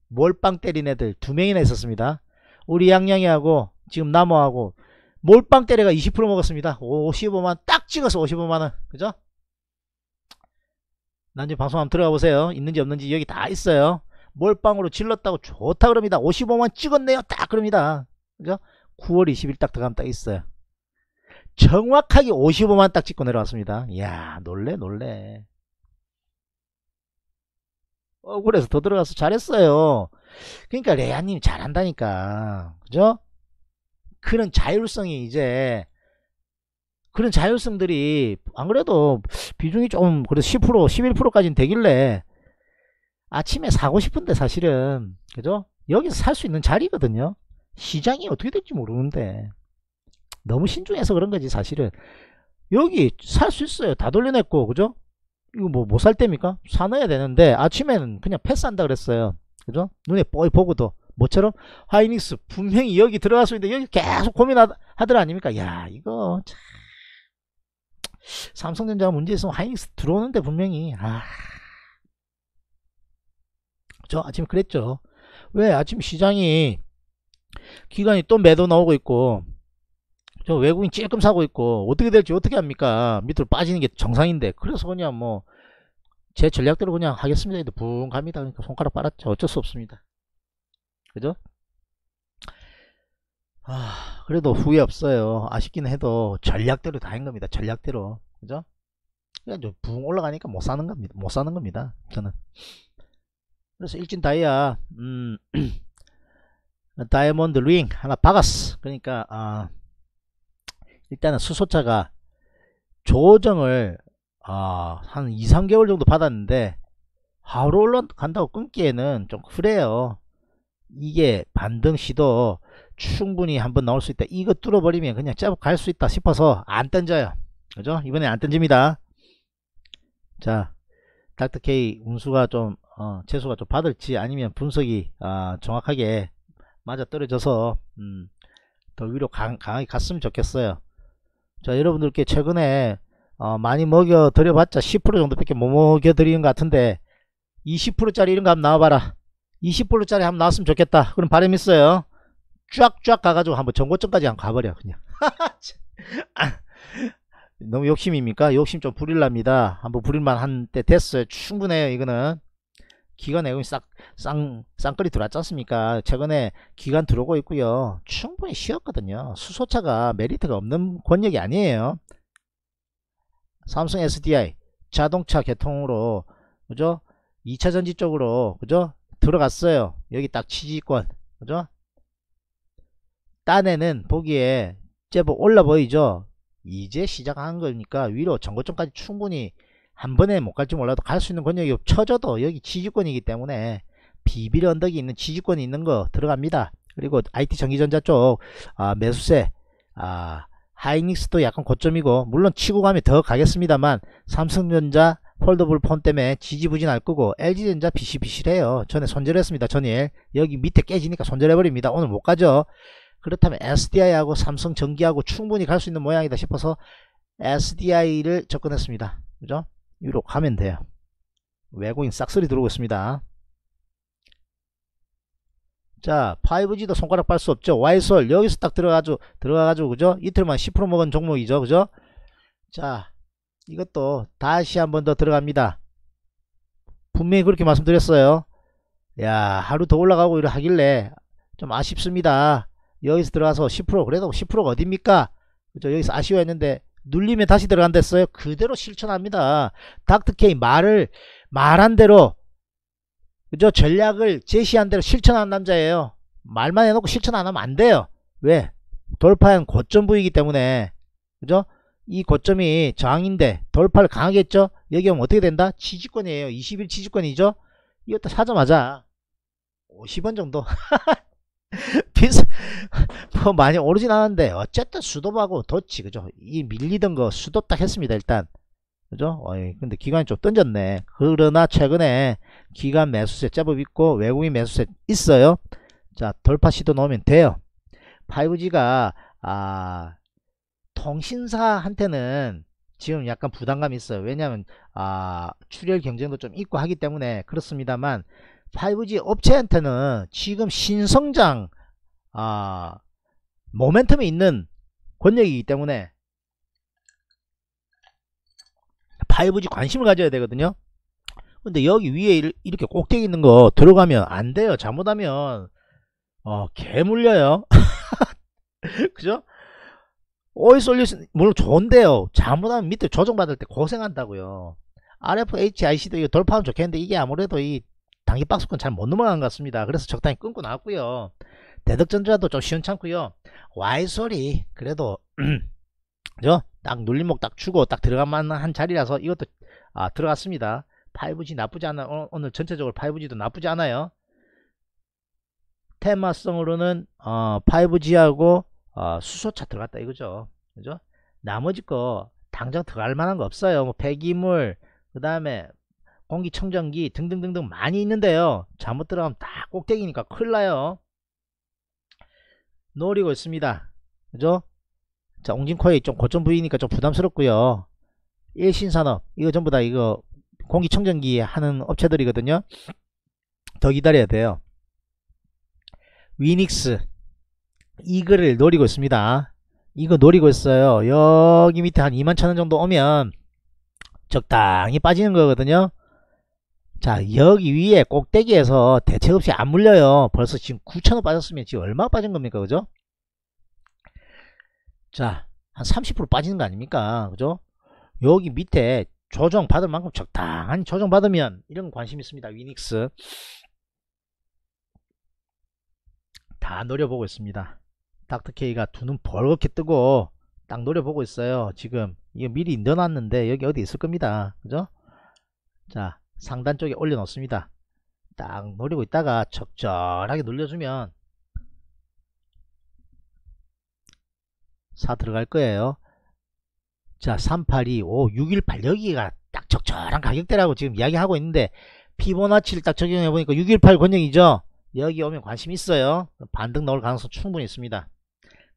Speaker 1: 몰빵 때린 애들 두 명이나 있었습니다 우리 양양이하고 지금 남어하고 몰빵 때려가 20% 먹었습니다 55만 딱 찍어서 55만원 그죠 난지 금 방송 한번 들어가 보세요 있는지 없는지 여기 다 있어요 몰빵으로 질렀다고 좋다 그럽니다 55만 찍었네요 딱 그럽니다 그죠 9월 20일 딱 들어가면 딱 있어요 정확하게 55만 딱 찍고 내려왔습니다 이야 놀래 놀래 억울해서 더 들어가서 잘했어요. 그러니까 레아님 잘한다니까. 그죠? 그런 자율성이 이제 그런 자율성들이 안 그래도 비중이 좀 그래도 10% 11%까지는 되길래 아침에 사고 싶은데 사실은 그죠? 여기서 살 수 있는 자리거든요. 시장이 어떻게 될지 모르는데 너무 신중해서 그런 거지 사실은 여기 살 수 있어요. 다 돌려냈고 그죠? 이거 뭐 못살 뭐 때입니까? 사놔야 되는데 아침에는 그냥 패스한다 그랬어요. 그죠? 눈에 뽀이 보고도 뭐처럼 하이닉스 분명히 여기 들어갈 수 있는데 여기 계속 고민하더라 아닙니까? 야 이거 참 삼성전자가 문제 있으면 하이닉스 들어오는데 분명히 아. 저 아침 에 그랬죠. 왜 아침 시장이 기간이 또 매도 나오고 있고 저 외국인 찔끔 사고 있고 어떻게 될지 어떻게 합니까 밑으로 빠지는 게 정상인데 그래서 그냥 뭐 제 전략대로 그냥 하겠습니다 해도 붕 갑니다 그러니까 손가락 빨았죠 어쩔 수 없습니다 그죠 아 그래도 후회 없어요 아쉽긴 해도 전략대로 다 한 겁니다 전략대로 그죠 그냥 좀붕 올라가니까 못 사는 겁니다 못 사는 겁니다 저는 그래서 일진 다이아 음 다이아몬드 링 하나 박았어 그러니까 아 일단은 수소차가 조정을 아, 한 2, 3개월 정도 받았는데 하루 올라간다고 끊기에는 좀 그래요. 이게 반등 시도 충분히 한번 나올 수 있다. 이거 뚫어버리면 그냥 짜 갈수 있다 싶어서 안 던져요. 그죠? 이번에 안 던집니다. 자, 닥터케이 운수가 좀 어, 재수가 좀 받을지 아니면 분석이 아, 정확하게 맞아 떨어져서 음, 더 위로 강, 강하게 갔으면 좋겠어요. 자 여러분들께 최근에 어, 많이 먹여 드려봤자 10% 정도밖에 못 먹여 드리는 것 같은데 20%짜리 이런 거 한번 나와봐라 20%짜리 한번 나왔으면 좋겠다 그럼 바람 있어요 쫙쫙 가가지고 한번 전고점까지 한번 가버려 그냥 아, 너무 욕심입니까 욕심 좀 부릴랍니다 한번 부릴만 한 때 됐어요 충분해요 이거는 기관 예금이 싹, 쌍, 쌍끌이 들어왔지 않습니까? 최근에 기관 들어오고 있고요. 충분히 쉬었거든요. 수소차가 메리트가 없는 권역이 아니에요. 삼성 SDI 자동차 개통으로 그죠? 2차 전지 쪽으로 그죠? 들어갔어요. 여기 딱 지지권 그죠? 딴에는 보기에 제법 올라 보이죠? 이제 시작한 거니까 위로 전고점까지 충분히 한 번에 못 갈지 몰라도 갈 수 있는 권역이 쳐져도 여기 지지권이기 때문에 비빌 언덕이 있는 지지권이 있는 거 들어갑니다. 그리고 IT 전기전자 쪽 아, 매수세 아, 하이닉스도 약간 고점이고 물론 치고 가면 더 가겠습니다만 삼성전자 폴더블 폰 때문에 지지부진할 거고 LG전자 비실비실해요. 전에 손절했습니다. 전일 여기 밑에 깨지니까 손절해버립니다. 오늘 못 가죠. 그렇다면 SDI하고 삼성전기하고 충분히 갈 수 있는 모양이다 싶어서 SDI를 접근했습니다. 그죠? 유로 가면 돼요. 외국인 싹쓸이 들어오고 있습니다. 자 5G도 손가락 빨 수 없죠 와이솔 여기서 딱 들어가죠 들어가가지고 그죠 이틀만 10% 먹은 종목이죠 그죠 자 이것도 다시 한번 더 들어갑니다 분명히 그렇게 말씀드렸어요 야 하루 더 올라가고 이러 하길래 좀 아쉽습니다 여기서 들어가서 10% 그래도 10%가 어딥니까 그죠 여기서 아쉬워했는데 눌리면 다시 들어간댔어요? 그대로 실천합니다. 닥터케이 말을 말한 대로 그죠? 전략을 제시한 대로 실천하는 남자예요. 말만 해놓고 실천 안 하면 안 돼요. 왜? 돌파한 고점부이기 때문에 그죠? 이 고점이 저항인데 돌파를 강하게 했죠? 여기 오면 어떻게 된다? 지지권이에요. 2 0일 지지권이죠? 이것도 사자마자 50원 정도 비슷뭐 많이 오르진 않았는데 어쨌든 수도하고 도치 그죠 이 밀리던 거 수도 딱 했습니다 일단 그죠 어이 근데 기간이 좀 던졌네 그러나 최근에 기간 매수세 제법 있고 외국인 매수세 있어요 자 돌파 시도 넣으면 돼요 5G가 아 통신사한테는 지금 약간 부담감이 있어요 왜냐하면 아 출혈 경쟁도 좀 있고 하기 때문에 그렇습니다만 5G 업체한테는 지금 신성장 아, 모멘텀이 있는 권력이기 때문에 5G 관심을 가져야 되거든요. 근데 여기 위에 이렇게 꼭대기 있는 거 들어가면 안 돼요. 잘못하면 어, 개 물려요. 그죠? 오이 솔루션 물론 좋은데요. 잘못하면 밑에 조정받을 때 고생한다고요. RFHIC도 이거 돌파하면 좋겠는데 이게 아무래도 이 단기 박스권 잘 못 넘어간 것 같습니다. 그래서 적당히 끊고 나왔고요. 대덕전자도 좀 시원찮고요. 와이소리 그래도 그죠? 딱 눌림목 딱 주고 딱 들어간 만한 한 자리라서 이것도 아, 들어갔습니다. 5G 나쁘지 않아 오 어, 오늘 전체적으로 5G도 나쁘지 않아요. 테마성으로는 어, 5G하고 어, 수소차 들어갔다 이거죠. 그죠? 나머지 거 당장 들어갈 만한 거 없어요. 뭐 폐기물 그 다음에 공기청정기 등등등등 많이 있는데요 잘못 들어가면 다 꼭대기니까 큰일나요 노리고 있습니다 그죠 자 옹진코의 좀 고점 부위니까 좀 부담스럽고요 일신산업 이거 전부 다 이거 공기청정기 하는 업체들이거든요 더 기다려야 돼요 위닉스 이거를 노리고 있습니다 이거 노리고 있어요 여기 밑에 한 2만 0원 정도 오면 적당히 빠지는 거거든요 자 여기 위에 꼭대기에서 대책 없이 안 물려요 벌써 지금 9천원 빠졌으면 지금 얼마 빠진 겁니까 그죠 자한 30% 빠지는 거 아닙니까 그죠 여기 밑에 조정 받을 만큼 적당한 조정 받으면 이런 관심 있습니다 위닉스 다 노려보고 있습니다 닥터케이가 두 눈 벌겋게 뜨고 딱 노려보고 있어요 지금 이거 미리 넣어놨는데 여기 어디 있을 겁니다 그죠 자 상단 쪽에 올려 놓습니다 딱 노리고 있다가 적절하게 눌려주면 4 들어갈 거예요 자3825 618 여기가 딱 적절한 가격대라고 지금 이야기하고 있는데 피보나치를 딱 적용해 보니까 618 권역이죠 여기 오면 관심 있어요 반등 나올 가능성 충분히 있습니다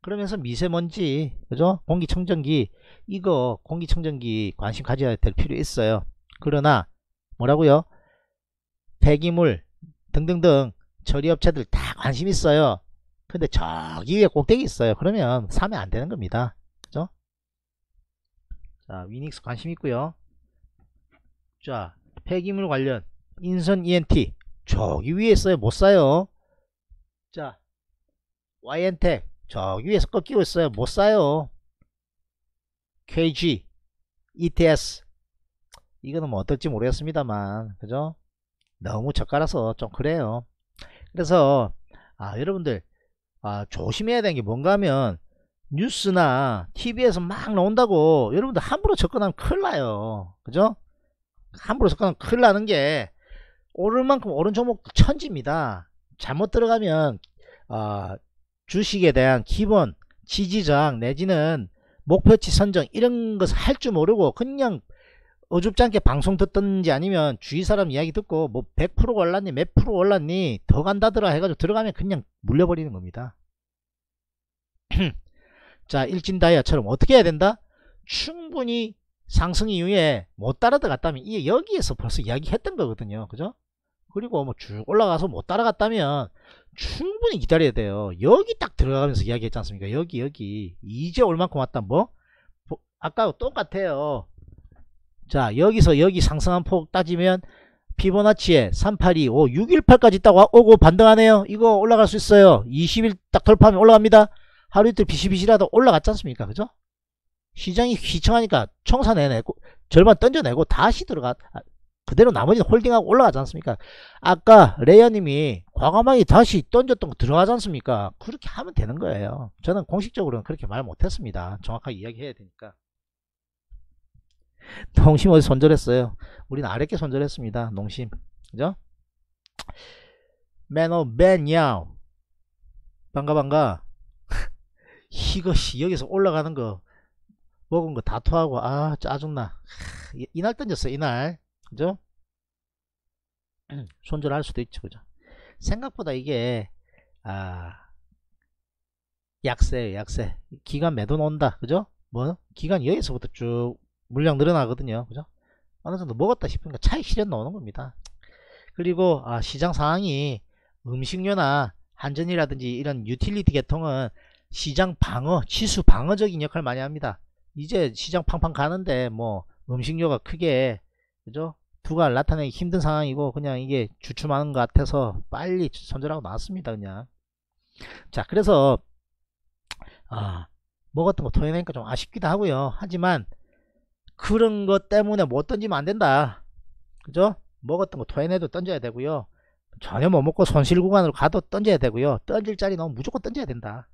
Speaker 1: 그러면서 미세먼지 그죠 공기청정기 이거 공기청정기 관심 가져야 될 필요 있어요 그러나 뭐라고요? 폐기물 등등등 처리업체들 다 관심 있어요. 근데 저기 위에 꼭대기 있어요. 그러면 사면 안 되는 겁니다. 그죠? 자, 위닉스 관심 있고요. 자, 폐기물 관련 인선 ENT 저기 위에 있어요. 못 사요. 자, YN텍 저기 위에서 꺾이고 있어요. 못 사요. KG, ETS 이거는 뭐 어떨지 모르겠습니다만 그죠 너무 저가라서 좀 그래요 그래서 아 여러분들 아, 조심해야 되는 게 뭔가 하면 뉴스나 TV에서 막 나온다고 여러분들 함부로 접근하면 큰일 나요 그죠 함부로 접근하면 큰일 나는 게 오를 만큼 오른 종목 천지입니다 잘못 들어가면 어, 주식에 대한 기본 지지장 내지는 목표치 선정 이런 것을 할 줄 모르고 그냥 어줍지 않게 방송 듣던지 아니면 주위 사람 이야기 듣고 뭐 100% 올랐니 몇 프로 올랐니 더 간다더라 해가지고 들어가면 그냥 물려버리는 겁니다. 자 일진 다이아처럼 어떻게 해야 된다? 충분히 상승 이후에 못 따라갔다면 이게 여기에서 벌써 이야기했던 거거든요. 그죠? 그리고 뭐 쭉 올라가서 못 따라갔다면 충분히 기다려야 돼요. 여기 딱 들어가면서 이야기했지 않습니까? 여기 여기 이제 얼만큼 왔다 뭐? 아까 똑같아요. 자 여기서 여기 상승한 폭 따지면 피보나치에 3825 618까지 딱 오고 반등하네요 이거 올라갈 수 있어요 20일 딱 돌파하면 올라갑니다 하루 이틀 비시비시라도 올라갔지 않습니까 그죠 시장이 휘청하니까 청산해내고 절반 던져내고 다시 들어가 아, 그대로 나머지는 홀딩하고 올라가지 않습니까 아까 레이어님이 과감하게 다시 던졌던 거 들어가지 않습니까 그렇게 하면 되는 거예요 저는 공식적으로는 그렇게 말 못했습니다 정확하게 이야기해야 되니까 농심 어디 손절했어요 우리는 아랫게 손절했습니다 농심 그죠 매너 매냐 반가 반가 이것이 여기서 올라가는 거 먹은 거 다 토하고 아 짜증나 이날 던졌어 이날 그죠 손절할 수도 있죠 그죠 생각보다 이게 아약세 약세 기간 매도 논다 그죠 뭐 기간 여기서부터 쭉 물량 늘어나거든요. 그죠? 어느 정도 먹었다 싶으니까 차에 실현 나오는 겁니다. 그리고 아, 시장 상황이 음식료나 한전이라든지 이런 유틸리티 계통은 시장 방어, 치수 방어적인 역할을 많이 합니다. 이제 시장 팡팡 가는데 뭐 음식료가 크게 그죠? 두가 나타내기 힘든 상황이고 그냥 이게 주춤하는 것 같아서 빨리 손절하고 나왔습니다 그냥 자 그래서 아 먹었던 거 토해내니까 좀 아쉽기도 하고요 하지만 그런 것 때문에 못 던지면 안 된다. 그죠? 먹었던 거 토해내도 던져야 되고요. 전혀 못 먹고 손실 구간으로 가도 던져야 되고요. 던질 자리 너무 무조건 던져야 된다.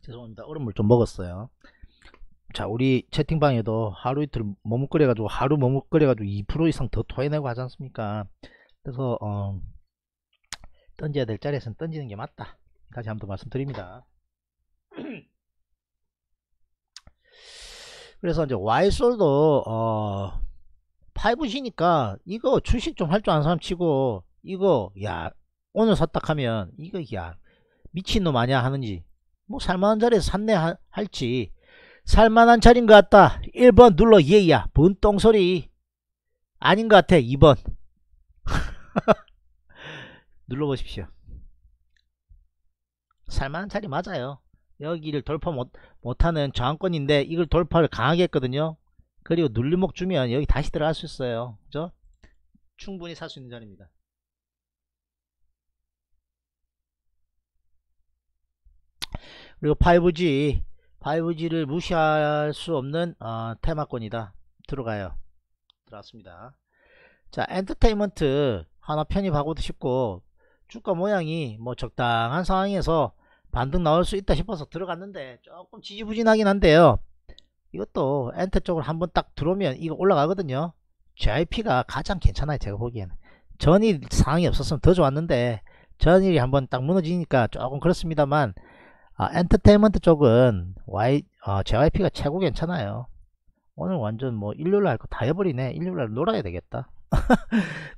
Speaker 1: 죄송합니다. 얼음물 좀 먹었어요. 자 우리 채팅방에도 하루 이틀 머뭇거려 가지고 하루 머뭇거려 가지고 2% 이상 더 토해내고 하지 않습니까 그래서 어 던져야 될 자리에서는 던지는 게 맞다 다시 한번 더 말씀드립니다 그래서 이제 와이솔도 어 5G니까 이거 주식 좀 할 줄 아는 사람 치고 이거 야 오늘 샀다 하면 이거 야 미친놈 아니야 하는지 뭐 살만한 자리에서 샀네 하, 할지 살만한 자리인 것 같다 1번 눌러 예야 분똥소리 아닌 것 같아 2번 눌러보십시오. 살만한 자리 맞아요. 여기를 돌파 못, 못하는 저항권인데 이걸 돌파를 강하게 했거든요. 그리고 눌림목 주면 여기 다시 들어갈 수 있어요. 그죠? 충분히 살 수 있는 자리입니다. 그리고 5G 5G를 무시할 수 없는 어, 테마권이다 들어가요 들어왔습니다 자 엔터테인먼트 하나 편입하고도 쉽고 주가 모양이 뭐 적당한 상황에서 반등 나올 수 있다 싶어서 들어갔는데 조금 지지부진하긴 한데요 이것도 엔터 쪽으로 한번 딱 들어오면 이거 올라가거든요 JIP가 가장 괜찮아요 제가 보기에는 전일 상황이 없었으면 더 좋았는데 전일이 한번 딱 무너지니까 조금 그렇습니다만 아, 엔터테인먼트 쪽은 y, 어, JYP가 최고 괜찮아요 오늘 완전 뭐 일요일날 할거다 해버리네 일요일날 놀아야 되겠다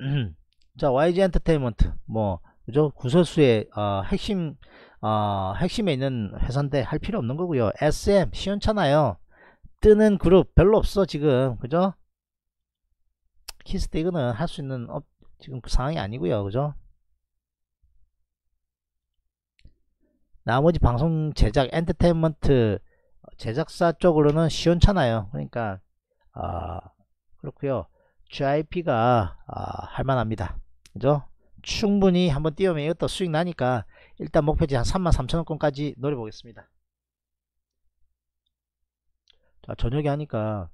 Speaker 1: 음. 자 YG 엔터테인먼트 뭐 그죠 구설수의 어, 핵심 어, 핵심에 있는 회사인데 할 필요 없는 거고요 SM 시원찮아요 뜨는 그룹 별로 없어 지금 그죠 키스테이그는할 수 있는 업, 지금 그 상황이 아니고요 그죠 나머지 방송 제작 엔터테인먼트 제작사 쪽으로는 시원찮아요 그러니까 아 어, 그렇구요 GIP가 아, 할만합니다. 그죠? 충분히 한번 띄우면 이것도 수익 나니까 일단 목표지 한 33,000원권까지 노려보겠습니다. 자, 저녁에 하니까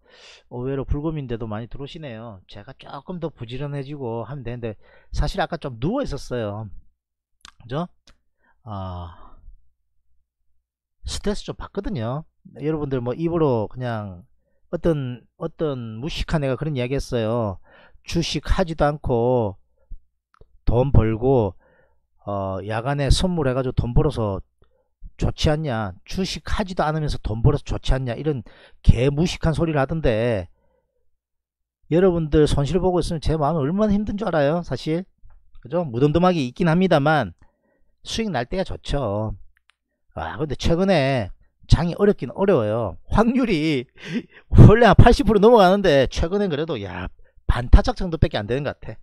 Speaker 1: 의외로 불금인데도 많이 들어오시네요. 제가 조금 더 부지런해지고 하면 되는데 사실 아까 좀 누워 있었어요. 그죠? 아, 스트레스 좀 받거든요. 여러분들 뭐 입으로 그냥 어떤 어떤 무식한 애가 그런 이야기 했어요 주식 하지도 않고 돈 벌고 어 야간에 선물 해가지고 돈 벌어서 좋지 않냐 주식 하지도 않으면서 돈 벌어서 좋지 않냐 이런 개무식한 소리를 하던데 여러분들 손실 보고 있으면 제 마음이 얼마나 힘든 줄 알아요 사실 그죠 무덤덤하게 있긴 합니다만 수익 날 때가 좋죠 아 근데 최근에 장이 어렵긴 어려워요. 확률이 원래 한 80% 넘어가는데 최근엔 그래도 야 반타작 정도밖에 안 되는 것 같아.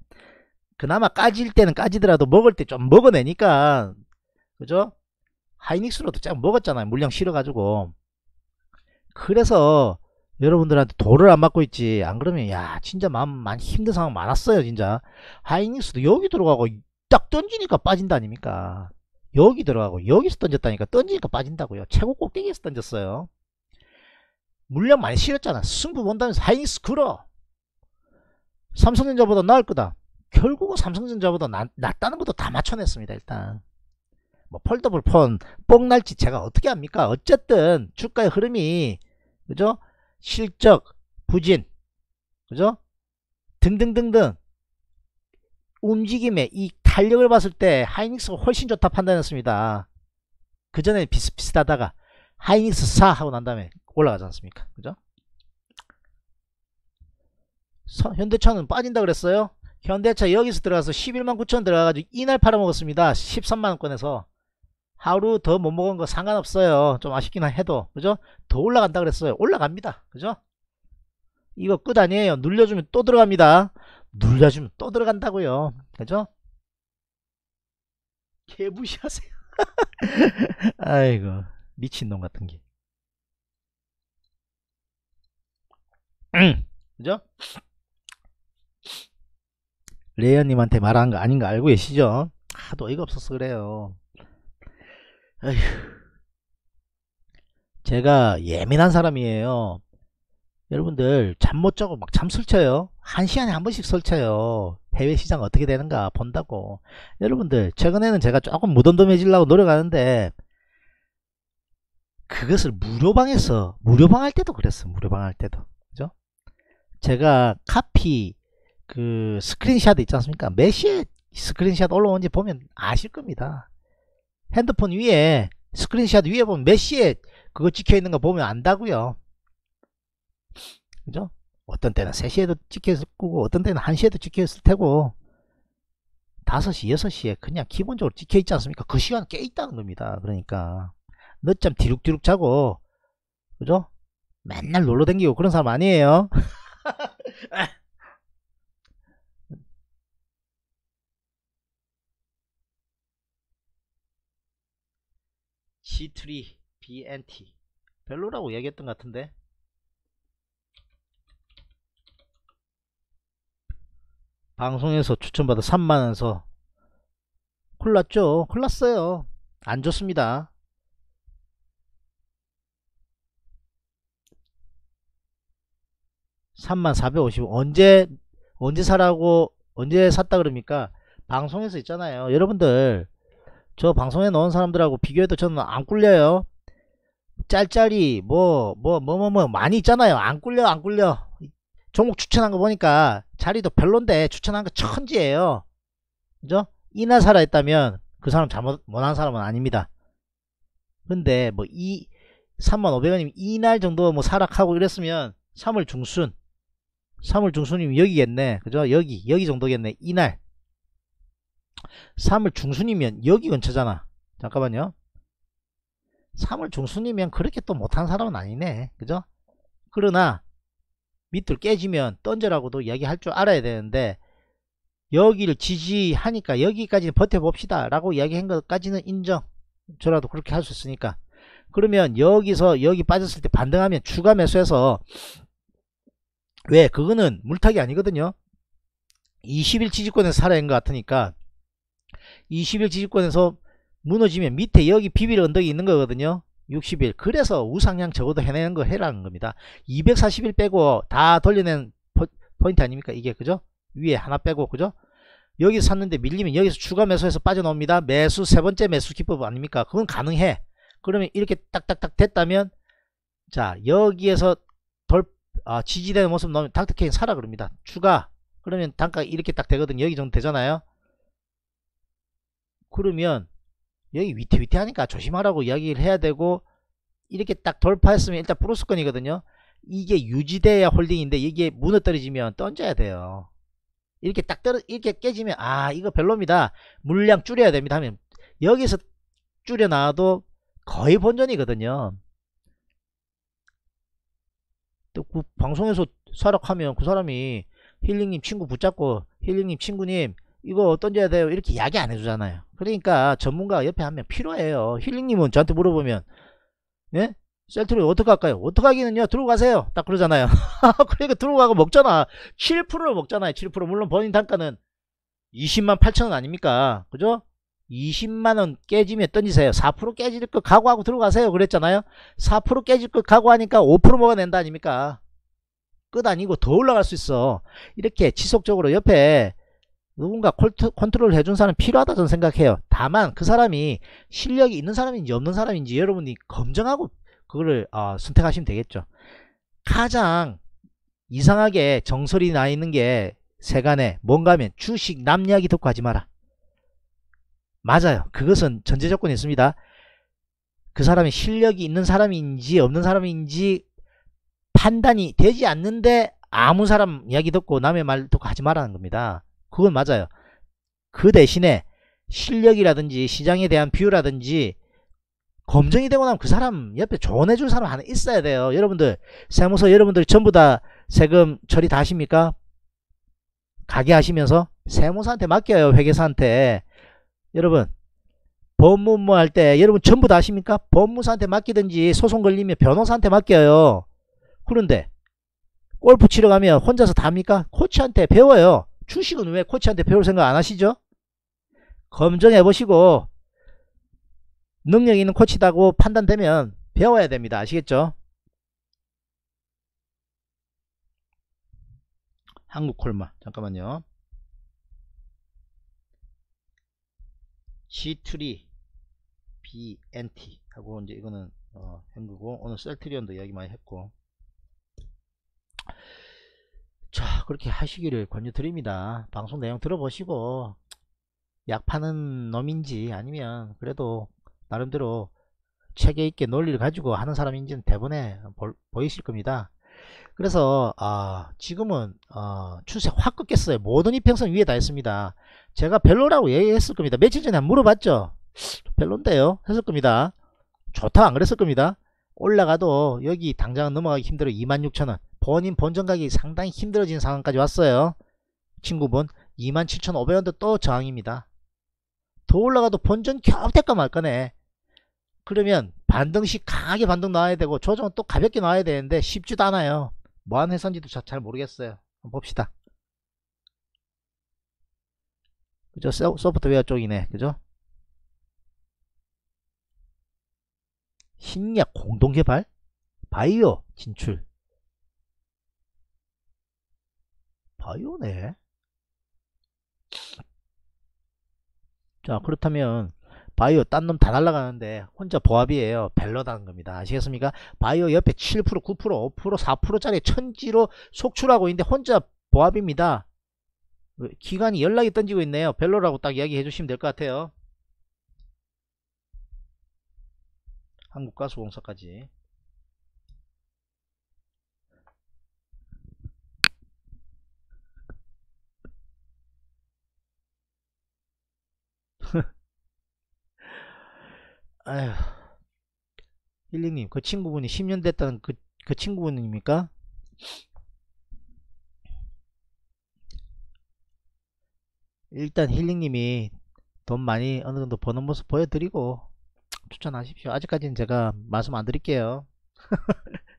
Speaker 1: 그나마 까질 때는 까지더라도 먹을 때 좀 먹어내니까 그죠? 하이닉스로도 쫙 먹었잖아요. 물량 실어가지고. 그래서 여러분들한테 돌을 안 맞고 있지. 안 그러면 야 진짜 마음 많이 힘든 상황 많았어요. 진짜 하이닉스도 여기 들어가고 딱 던지니까 빠진다 아닙니까? 여기 들어가고 여기서 던졌다니까 던지니까 빠진다고요 최고 꼭대기에서 던졌어요 물량 많이 실었잖아 승부 본다면서 하이닉스 그어 삼성전자보다 나을 거다 결국은 삼성전자보다 낫, 다는 것도 다 맞춰냈습니다 일단 뭐 폴더블 폰뻥 날지 제가 어떻게 합니까 어쨌든 주가의 흐름이 그죠 실적 부진 그죠 등등등등 움직임에 이 탄력을 봤을 때 하이닉스가 훨씬 좋다 판단했습니다. 그 전에 비슷비슷하다가 하이닉스 4 하고 난 다음에 올라가지 않습니까? 그죠? 현대차는 빠진다 그랬어요? 현대차 여기서 들어가서 11만 9천 들어가가지고 이날 팔아먹었습니다. 13만원권에서 하루 더 못 먹은 거 상관없어요. 좀 아쉽긴 해도 그죠? 더 올라간다 그랬어요. 올라갑니다. 그죠? 이거 끝 아니에요. 눌려주면 또 들어갑니다. 눌려주면 또 들어간다고요. 그죠? 개부시하세요 아이고 미친놈 같은 게. 그죠? 레이언님한테 말한 거 아닌 거 알고 계시죠? 하도 어이가 없어서 그래요. 어휴. 제가 예민한 사람이에요. 여러분들 잠 못 자고 막 잠 설쳐요 한 시간에 한 번씩 설쳐요 해외 시장 어떻게 되는가 본다고 여러분들 최근에는 제가 조금 무덤덤해지려고 노력하는데 그것을 무료방에서 무료방 할 때도 그랬어 무료방 할 때도 그죠 제가 카피 그 스크린샷 있지 않습니까 몇 시에 스크린샷 올라온지 보면 아실 겁니다 핸드폰 위에 스크린샷 위에 보면 몇 시에 그거 찍혀 있는 거 보면 안다고요 그죠? 어떤 때는 3시에도 찍혔을 거고 어떤 때는 1시에도 찍혔을 테고 5시 6시에 그냥 기본적으로 찍혀 있지 않습니까 그 시간 깨 있다는 겁니다 그러니까 늦잠 뒤룩뒤룩 자고 그죠 맨날 놀러 댕기고 그런 사람 아니에요 G3 BNT 별로라고 얘기했던 것 같은데 방송에서 추천받아 3만원 에서 콜났죠 콜났어요 안 좋습니다 3만 사백오십 언제 언제 사라고 언제 샀다 그럽니까 방송에서 있잖아요 여러분들 저 방송에 넣은 사람들하고 비교해도 저는 안 꿀려요 짤짤이 뭐뭐뭐뭐뭐 뭐, 뭐, 뭐, 많이 있잖아요 안 꿀려 안 꿀려 종목 추천한 거 보니까 자리도 별론데 추천한 거 천지예요. 그죠? 이나 살아 있다면 그 사람 잘못 못한 사람은 아닙니다. 근데 뭐 이 3500원이면 이날 정도 뭐사락하고 이랬으면 3월 중순 3월 중순이면 여기겠네. 그죠? 여기 여기 정도겠네. 이날 3월 중순이면 여기 근처잖아. 잠깐만요. 3월 중순이면 그렇게 또 못한 사람은 아니네. 그죠? 그러나 밑으로 깨지면 던져라고도 이야기할 줄 알아야 되는데 여기를 지지하니까 여기까지는 버텨봅시다 라고 이야기한 것까지는 인정 저라도 그렇게 할 수 있으니까 그러면 여기서 여기 빠졌을 때 반등하면 추가 매수해서 왜 그거는 물타기 아니거든요 20일 지지권에서 살아야 한것 같으니까 20일 지지권에서 무너지면 밑에 여기 비빌 언덕이 있는 거거든요 60일 그래서 우상향 적어도 해내는 거 해라는 겁니다 240일 빼고 다 돌려낸 포, 포인트 아닙니까 이게 그죠 위에 하나 빼고 그죠 여기서 샀는데 밀리면 여기서 추가 매수해서 빠져나옵니다 매수 세 번째 매수 기법 아닙니까 그건 가능해 그러면 이렇게 딱딱딱 됐다면 자 여기에서 돌 아, 지지되는 모습 나오면 닥터케인 사라 그럽니다 추가 그러면 단가 이렇게 딱되거든 여기 정도 되잖아요 그러면 여기 위태위태하니까 조심하라고 이야기를 해야 되고 이렇게 딱 돌파했으면 일단 플러스권이거든요. 이게 유지돼야 홀딩인데 이게 무너뜨려지면 던져야 돼요. 이렇게 딱 떨어 이렇게 깨지면 아 이거 별로입니다. 물량 줄여야 됩니다 하면 여기서 줄여 놔도 거의 본전이거든요. 또그 방송에서 사락하면 그 사람이 힐링님 친구 붙잡고 힐링님 친구님 이거 던져야 돼요 이렇게 이야기 안 해주잖아요. 그러니까 전문가 옆에 한 명 필요해요. 힐링님은 저한테 물어보면 예? 셀트리 어떻게 할까요? 어떻게 하기는요. 들어가세요. 딱 그러잖아요. 그러니까 들어가고 먹잖아. 7%를 먹잖아요. 7% 물론 본인 단가는 20만 8천원 아닙니까? 그죠? 20만원 깨지면 던지세요. 4% 깨질 것 각오하고 들어가세요. 그랬잖아요. 4% 깨질 것 각오하니까 5% 먹어낸다 아닙니까? 끝 아니고 더 올라갈 수 있어. 이렇게 지속적으로 옆에 누군가 컨트롤 해준 사람이 필요하다 저는 생각해요. 다만 그 사람이 실력이 있는 사람인지 없는 사람인지 여러분이 검증하고 그거를 어, 선택하시면 되겠죠. 가장 이상하게 정설이 나 있는 게 세간에 뭔가 하면 주식 남 이야기 듣고 하지 마라. 맞아요. 그것은 전제 조건이 있습니다. 그 사람이 실력이 있는 사람인지 없는 사람인지 판단이 되지 않는데 아무 사람 이야기 듣고 남의 말 듣고 하지 마라는 겁니다. 그건 맞아요. 그 대신에 실력이라든지 시장에 대한 비유라든지 검증이 되고 나면 그 사람 옆에 조언해줄 사람 하나 있어야 돼요. 여러분들 세무서 여러분들 전부 다 세금 처리 다 하십니까? 가게 하시면서 세무사한테 맡겨요. 회계사한테. 여러분 법무부 할때 여러분 전부 다 하십니까? 법무사한테 맡기든지 소송 걸리면 변호사한테 맡겨요. 그런데 골프 치러 가면 혼자서 다 합니까? 코치한테 배워요. 주식은 왜 코치한테 배울 생각 안 하시죠? 검증해 보시고 능력 있는 코치다고 판단되면 배워야 됩니다. 아시겠죠? 한국 콜마 잠깐만요. G3 BNT 하고 이제 이거는 어, 행구고 오늘 셀트리온도 이야기 많이 했고 자 그렇게 하시기를 권유드립니다 방송 내용 들어보시고 약 파는 놈인지 아니면 그래도 나름대로 체계 있게 논리를 가지고 하는 사람인지는 대본에 보, 보이실 겁니다 그래서 어, 지금은 어, 추세 확 꺾였어요 모든 이평선 위에 다 했습니다 제가 벨로라고 얘기했을 예, 겁니다 며칠 전에 한 번 물어봤죠 별론데요 했을 겁니다 좋다 안 그랬을 겁니다 올라가도 여기 당장 넘어가기 힘들어 26,000원 본인 본전 가기 상당히 힘들어진 상황까지 왔어요. 친구분 27,500원도 또 저항입니다. 더 올라가도 본전 겹대가 말까네 그러면 반등 시 강하게 반등 나와야 되고 조정은 또 가볍게 나와야 되는데 쉽지도 않아요. 뭐한 회사인지도 잘 모르겠어요. 한번 봅시다. 그죠? 소프트웨어 쪽이네. 그죠? 신약 공동개발? 바이오 진출 바이오네. 자 음. 그렇다면 바이오 딴 놈 다 날라가는데 혼자 보합이에요. 벨러다는 겁니다. 아시겠습니까? 바이오 옆에 7%, 9%, 5%, 4%짜리 천지로 속출하고 있는데 혼자 보합입니다. 기간이 연락이 던지고 있네요. 벨로라고 딱 이야기해 주시면 될 것 같아요. 한국가수공사까지 아휴. 힐링님, 그 친구분이 10년 됐다는 그, 그 친구분입니까? 일단 힐링님이 돈 많이 어느정도 버는 모습 보여드리고 추천하십시오 아직까지는 제가 말씀 안드릴게요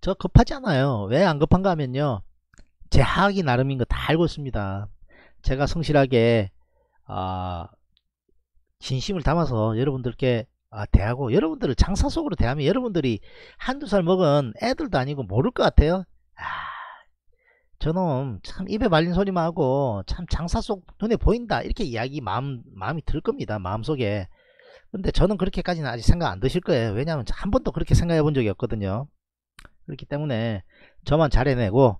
Speaker 1: 저 급하지 않아요 왜 안 급한가 하면요 제하이 나름인 거 다 알고 있습니다. 제가 성실하게 아, 진심을 담아서 여러분들께 아, 대하고 여러분들을 장사 속으로 대하면 여러분들이 한두 살 먹은 애들도 아니고 모를 것 같아요. 아, 저놈 참 입에 말린 소리만 하고 참 장사 속 눈에 보인다 이렇게 이야기 마음 마음이 들 겁니다. 마음 속에. 근데 저는 그렇게까지는 아직 생각 안 드실 거예요. 왜냐하면 한 번도 그렇게 생각해 본 적이 없거든요. 그렇기 때문에 저만 잘해내고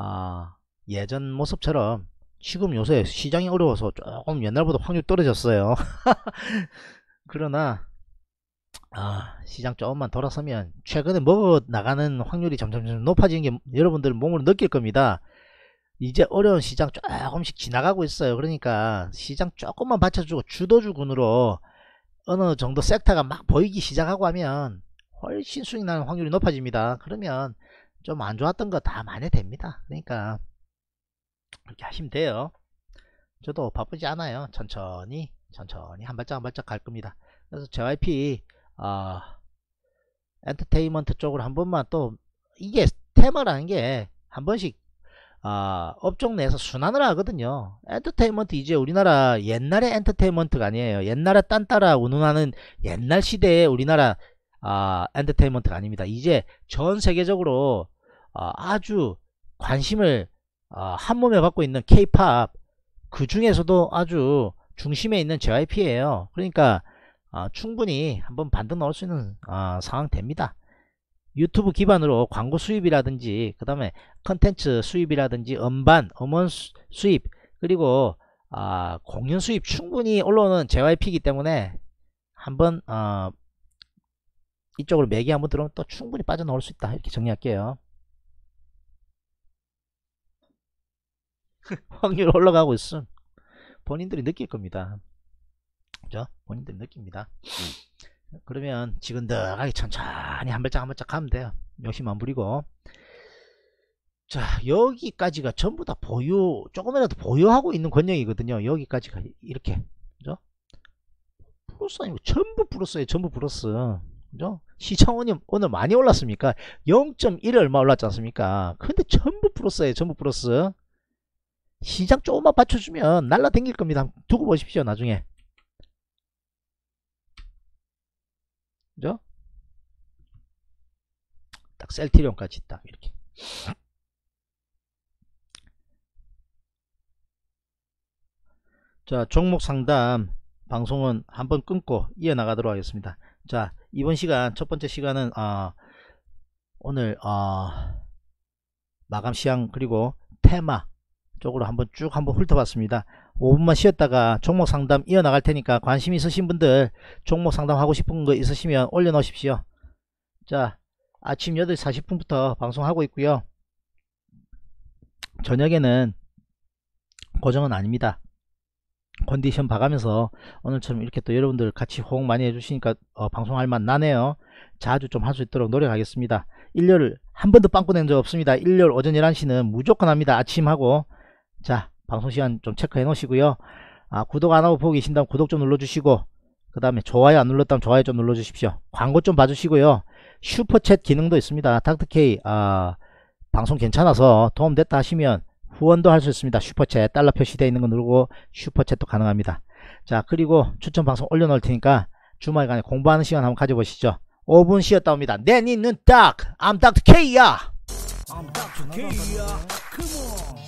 Speaker 1: 아, 예전 모습처럼 지금 요새 시장이 어려워서 조금 옛날보다 확률 떨어졌어요. 그러나 아, 시장 조금만 돌아서면 최근에 먹어 나가는 확률이 점점 높아지는 게 여러분들 몸으로 느낄 겁니다. 이제 어려운 시장 조금씩 지나가고 있어요. 그러니까 시장 조금만 받쳐주고 주도주군으로 어느 정도 섹터가 막 보이기 시작하고 하면 훨씬 수익 나는 확률이 높아집니다. 그러면 좀안 좋았던 거 다 만회됩니다. 그러니까 그렇게 하시면 돼요. 저도 바쁘지 않아요. 천천히 천천히 한 발짝 한 발짝 갈 겁니다. 그래서 JYP 어, 아, 엔터테인먼트 쪽으로 한 번만 또 이게 테마라는 게 한 번씩 어, 업종 내에서 순환을 하거든요. 엔터테인먼트 이제 우리나라 옛날의 엔터테인먼트가 아니에요. 옛날에 딴따라 운운하는 옛날 시대의 우리나라 어, 엔터테인먼트가 아닙니다. 이제 전 세계적으로 어, 아주 관심을 어, 한몸에 받고 있는 K-팝 그 중에서도 아주 중심에 있는 JYP예요. 그러니까 어, 충분히 한번 반등 넣을 수 있는 상황 됩니다. 유튜브 기반으로 광고 수입이라든지 그 다음에 컨텐츠 수입이라든지 음반, 음원 수입 그리고 아, 공연 수입 충분히 올라오는 JYP이기 때문에 한번 어, 이쪽으로 매기 한번 들어오면 또 충분히 빠져나올 수 있다 이렇게 정리할게요. 확률 올라가고 있음. 본인들이 느낄 겁니다. 그죠? 본인들이 느낍니다. 그러면 지근덕하게 천천히 한 발짝 한 발짝 가면 돼요. 욕심 안 부리고. 자, 여기까지가 전부 다 보유, 조금이라도 보유하고 있는 권역이거든요 여기까지가 이렇게. 그죠? 플러스 아니고 전부 플러스에 전부 플러스. 그죠? 시청원님 오늘 많이 올랐습니까? 0.1 얼마 올랐지 않습니까? 근데 전부 플러스에 전부 플러스. 시장 조금만 받쳐주면 날라 댕길 겁니다. 두고 보십시오 나중에. 그죠? 딱 셀트리온까지 딱 이렇게. 자 종목 상담 방송은 한번 끊고 이어나가도록 하겠습니다. 자 이번 시간 첫 번째 시간은 어, 오늘 어, 마감 시향 그리고 테마 쪽으로 한번 쭉 한번 훑어봤습니다. 5분만 쉬었다가 종목 상담 이어나갈 테니까 관심 있으신 분들 종목 상담하고 싶은 거 있으시면 올려놓으십시오. 자 아침 8시 40분부터 방송하고 있고요. 저녁에는 고정은 아닙니다. 컨디션 봐가면서 오늘처럼 이렇게 또 여러분들 같이 호응 많이 해주시니까 어, 방송할 만 나네요. 자주 좀 할 수 있도록 노력하겠습니다. 일요일 한 번도 빵꾸 낸적 없습니다. 일요일 오전 11시는 무조건 합니다. 아침하고 자 방송시간 좀 체크해 놓으시고요 아, 구독 안하고 보고 계신다면 구독 좀 눌러주시고 그 다음에 좋아요 안 눌렀다면 좋아요 좀 눌러주십시오 광고 좀 봐주시고요 슈퍼챗 기능도 있습니다 닥터케이 아, 방송 괜찮아서 도움됐다 하시면 후원도 할 수 있습니다 슈퍼챗 달러 표시되어 있는 거 누르고 슈퍼챗도 가능합니다 자 그리고 추천 방송 올려놓을 테니까 주말간에 공부하는 시간 한번 가져보시죠 5분 쉬었다 옵니다 내니는 네, 딱 I'm 터케이야 I'm 터케이야 Come on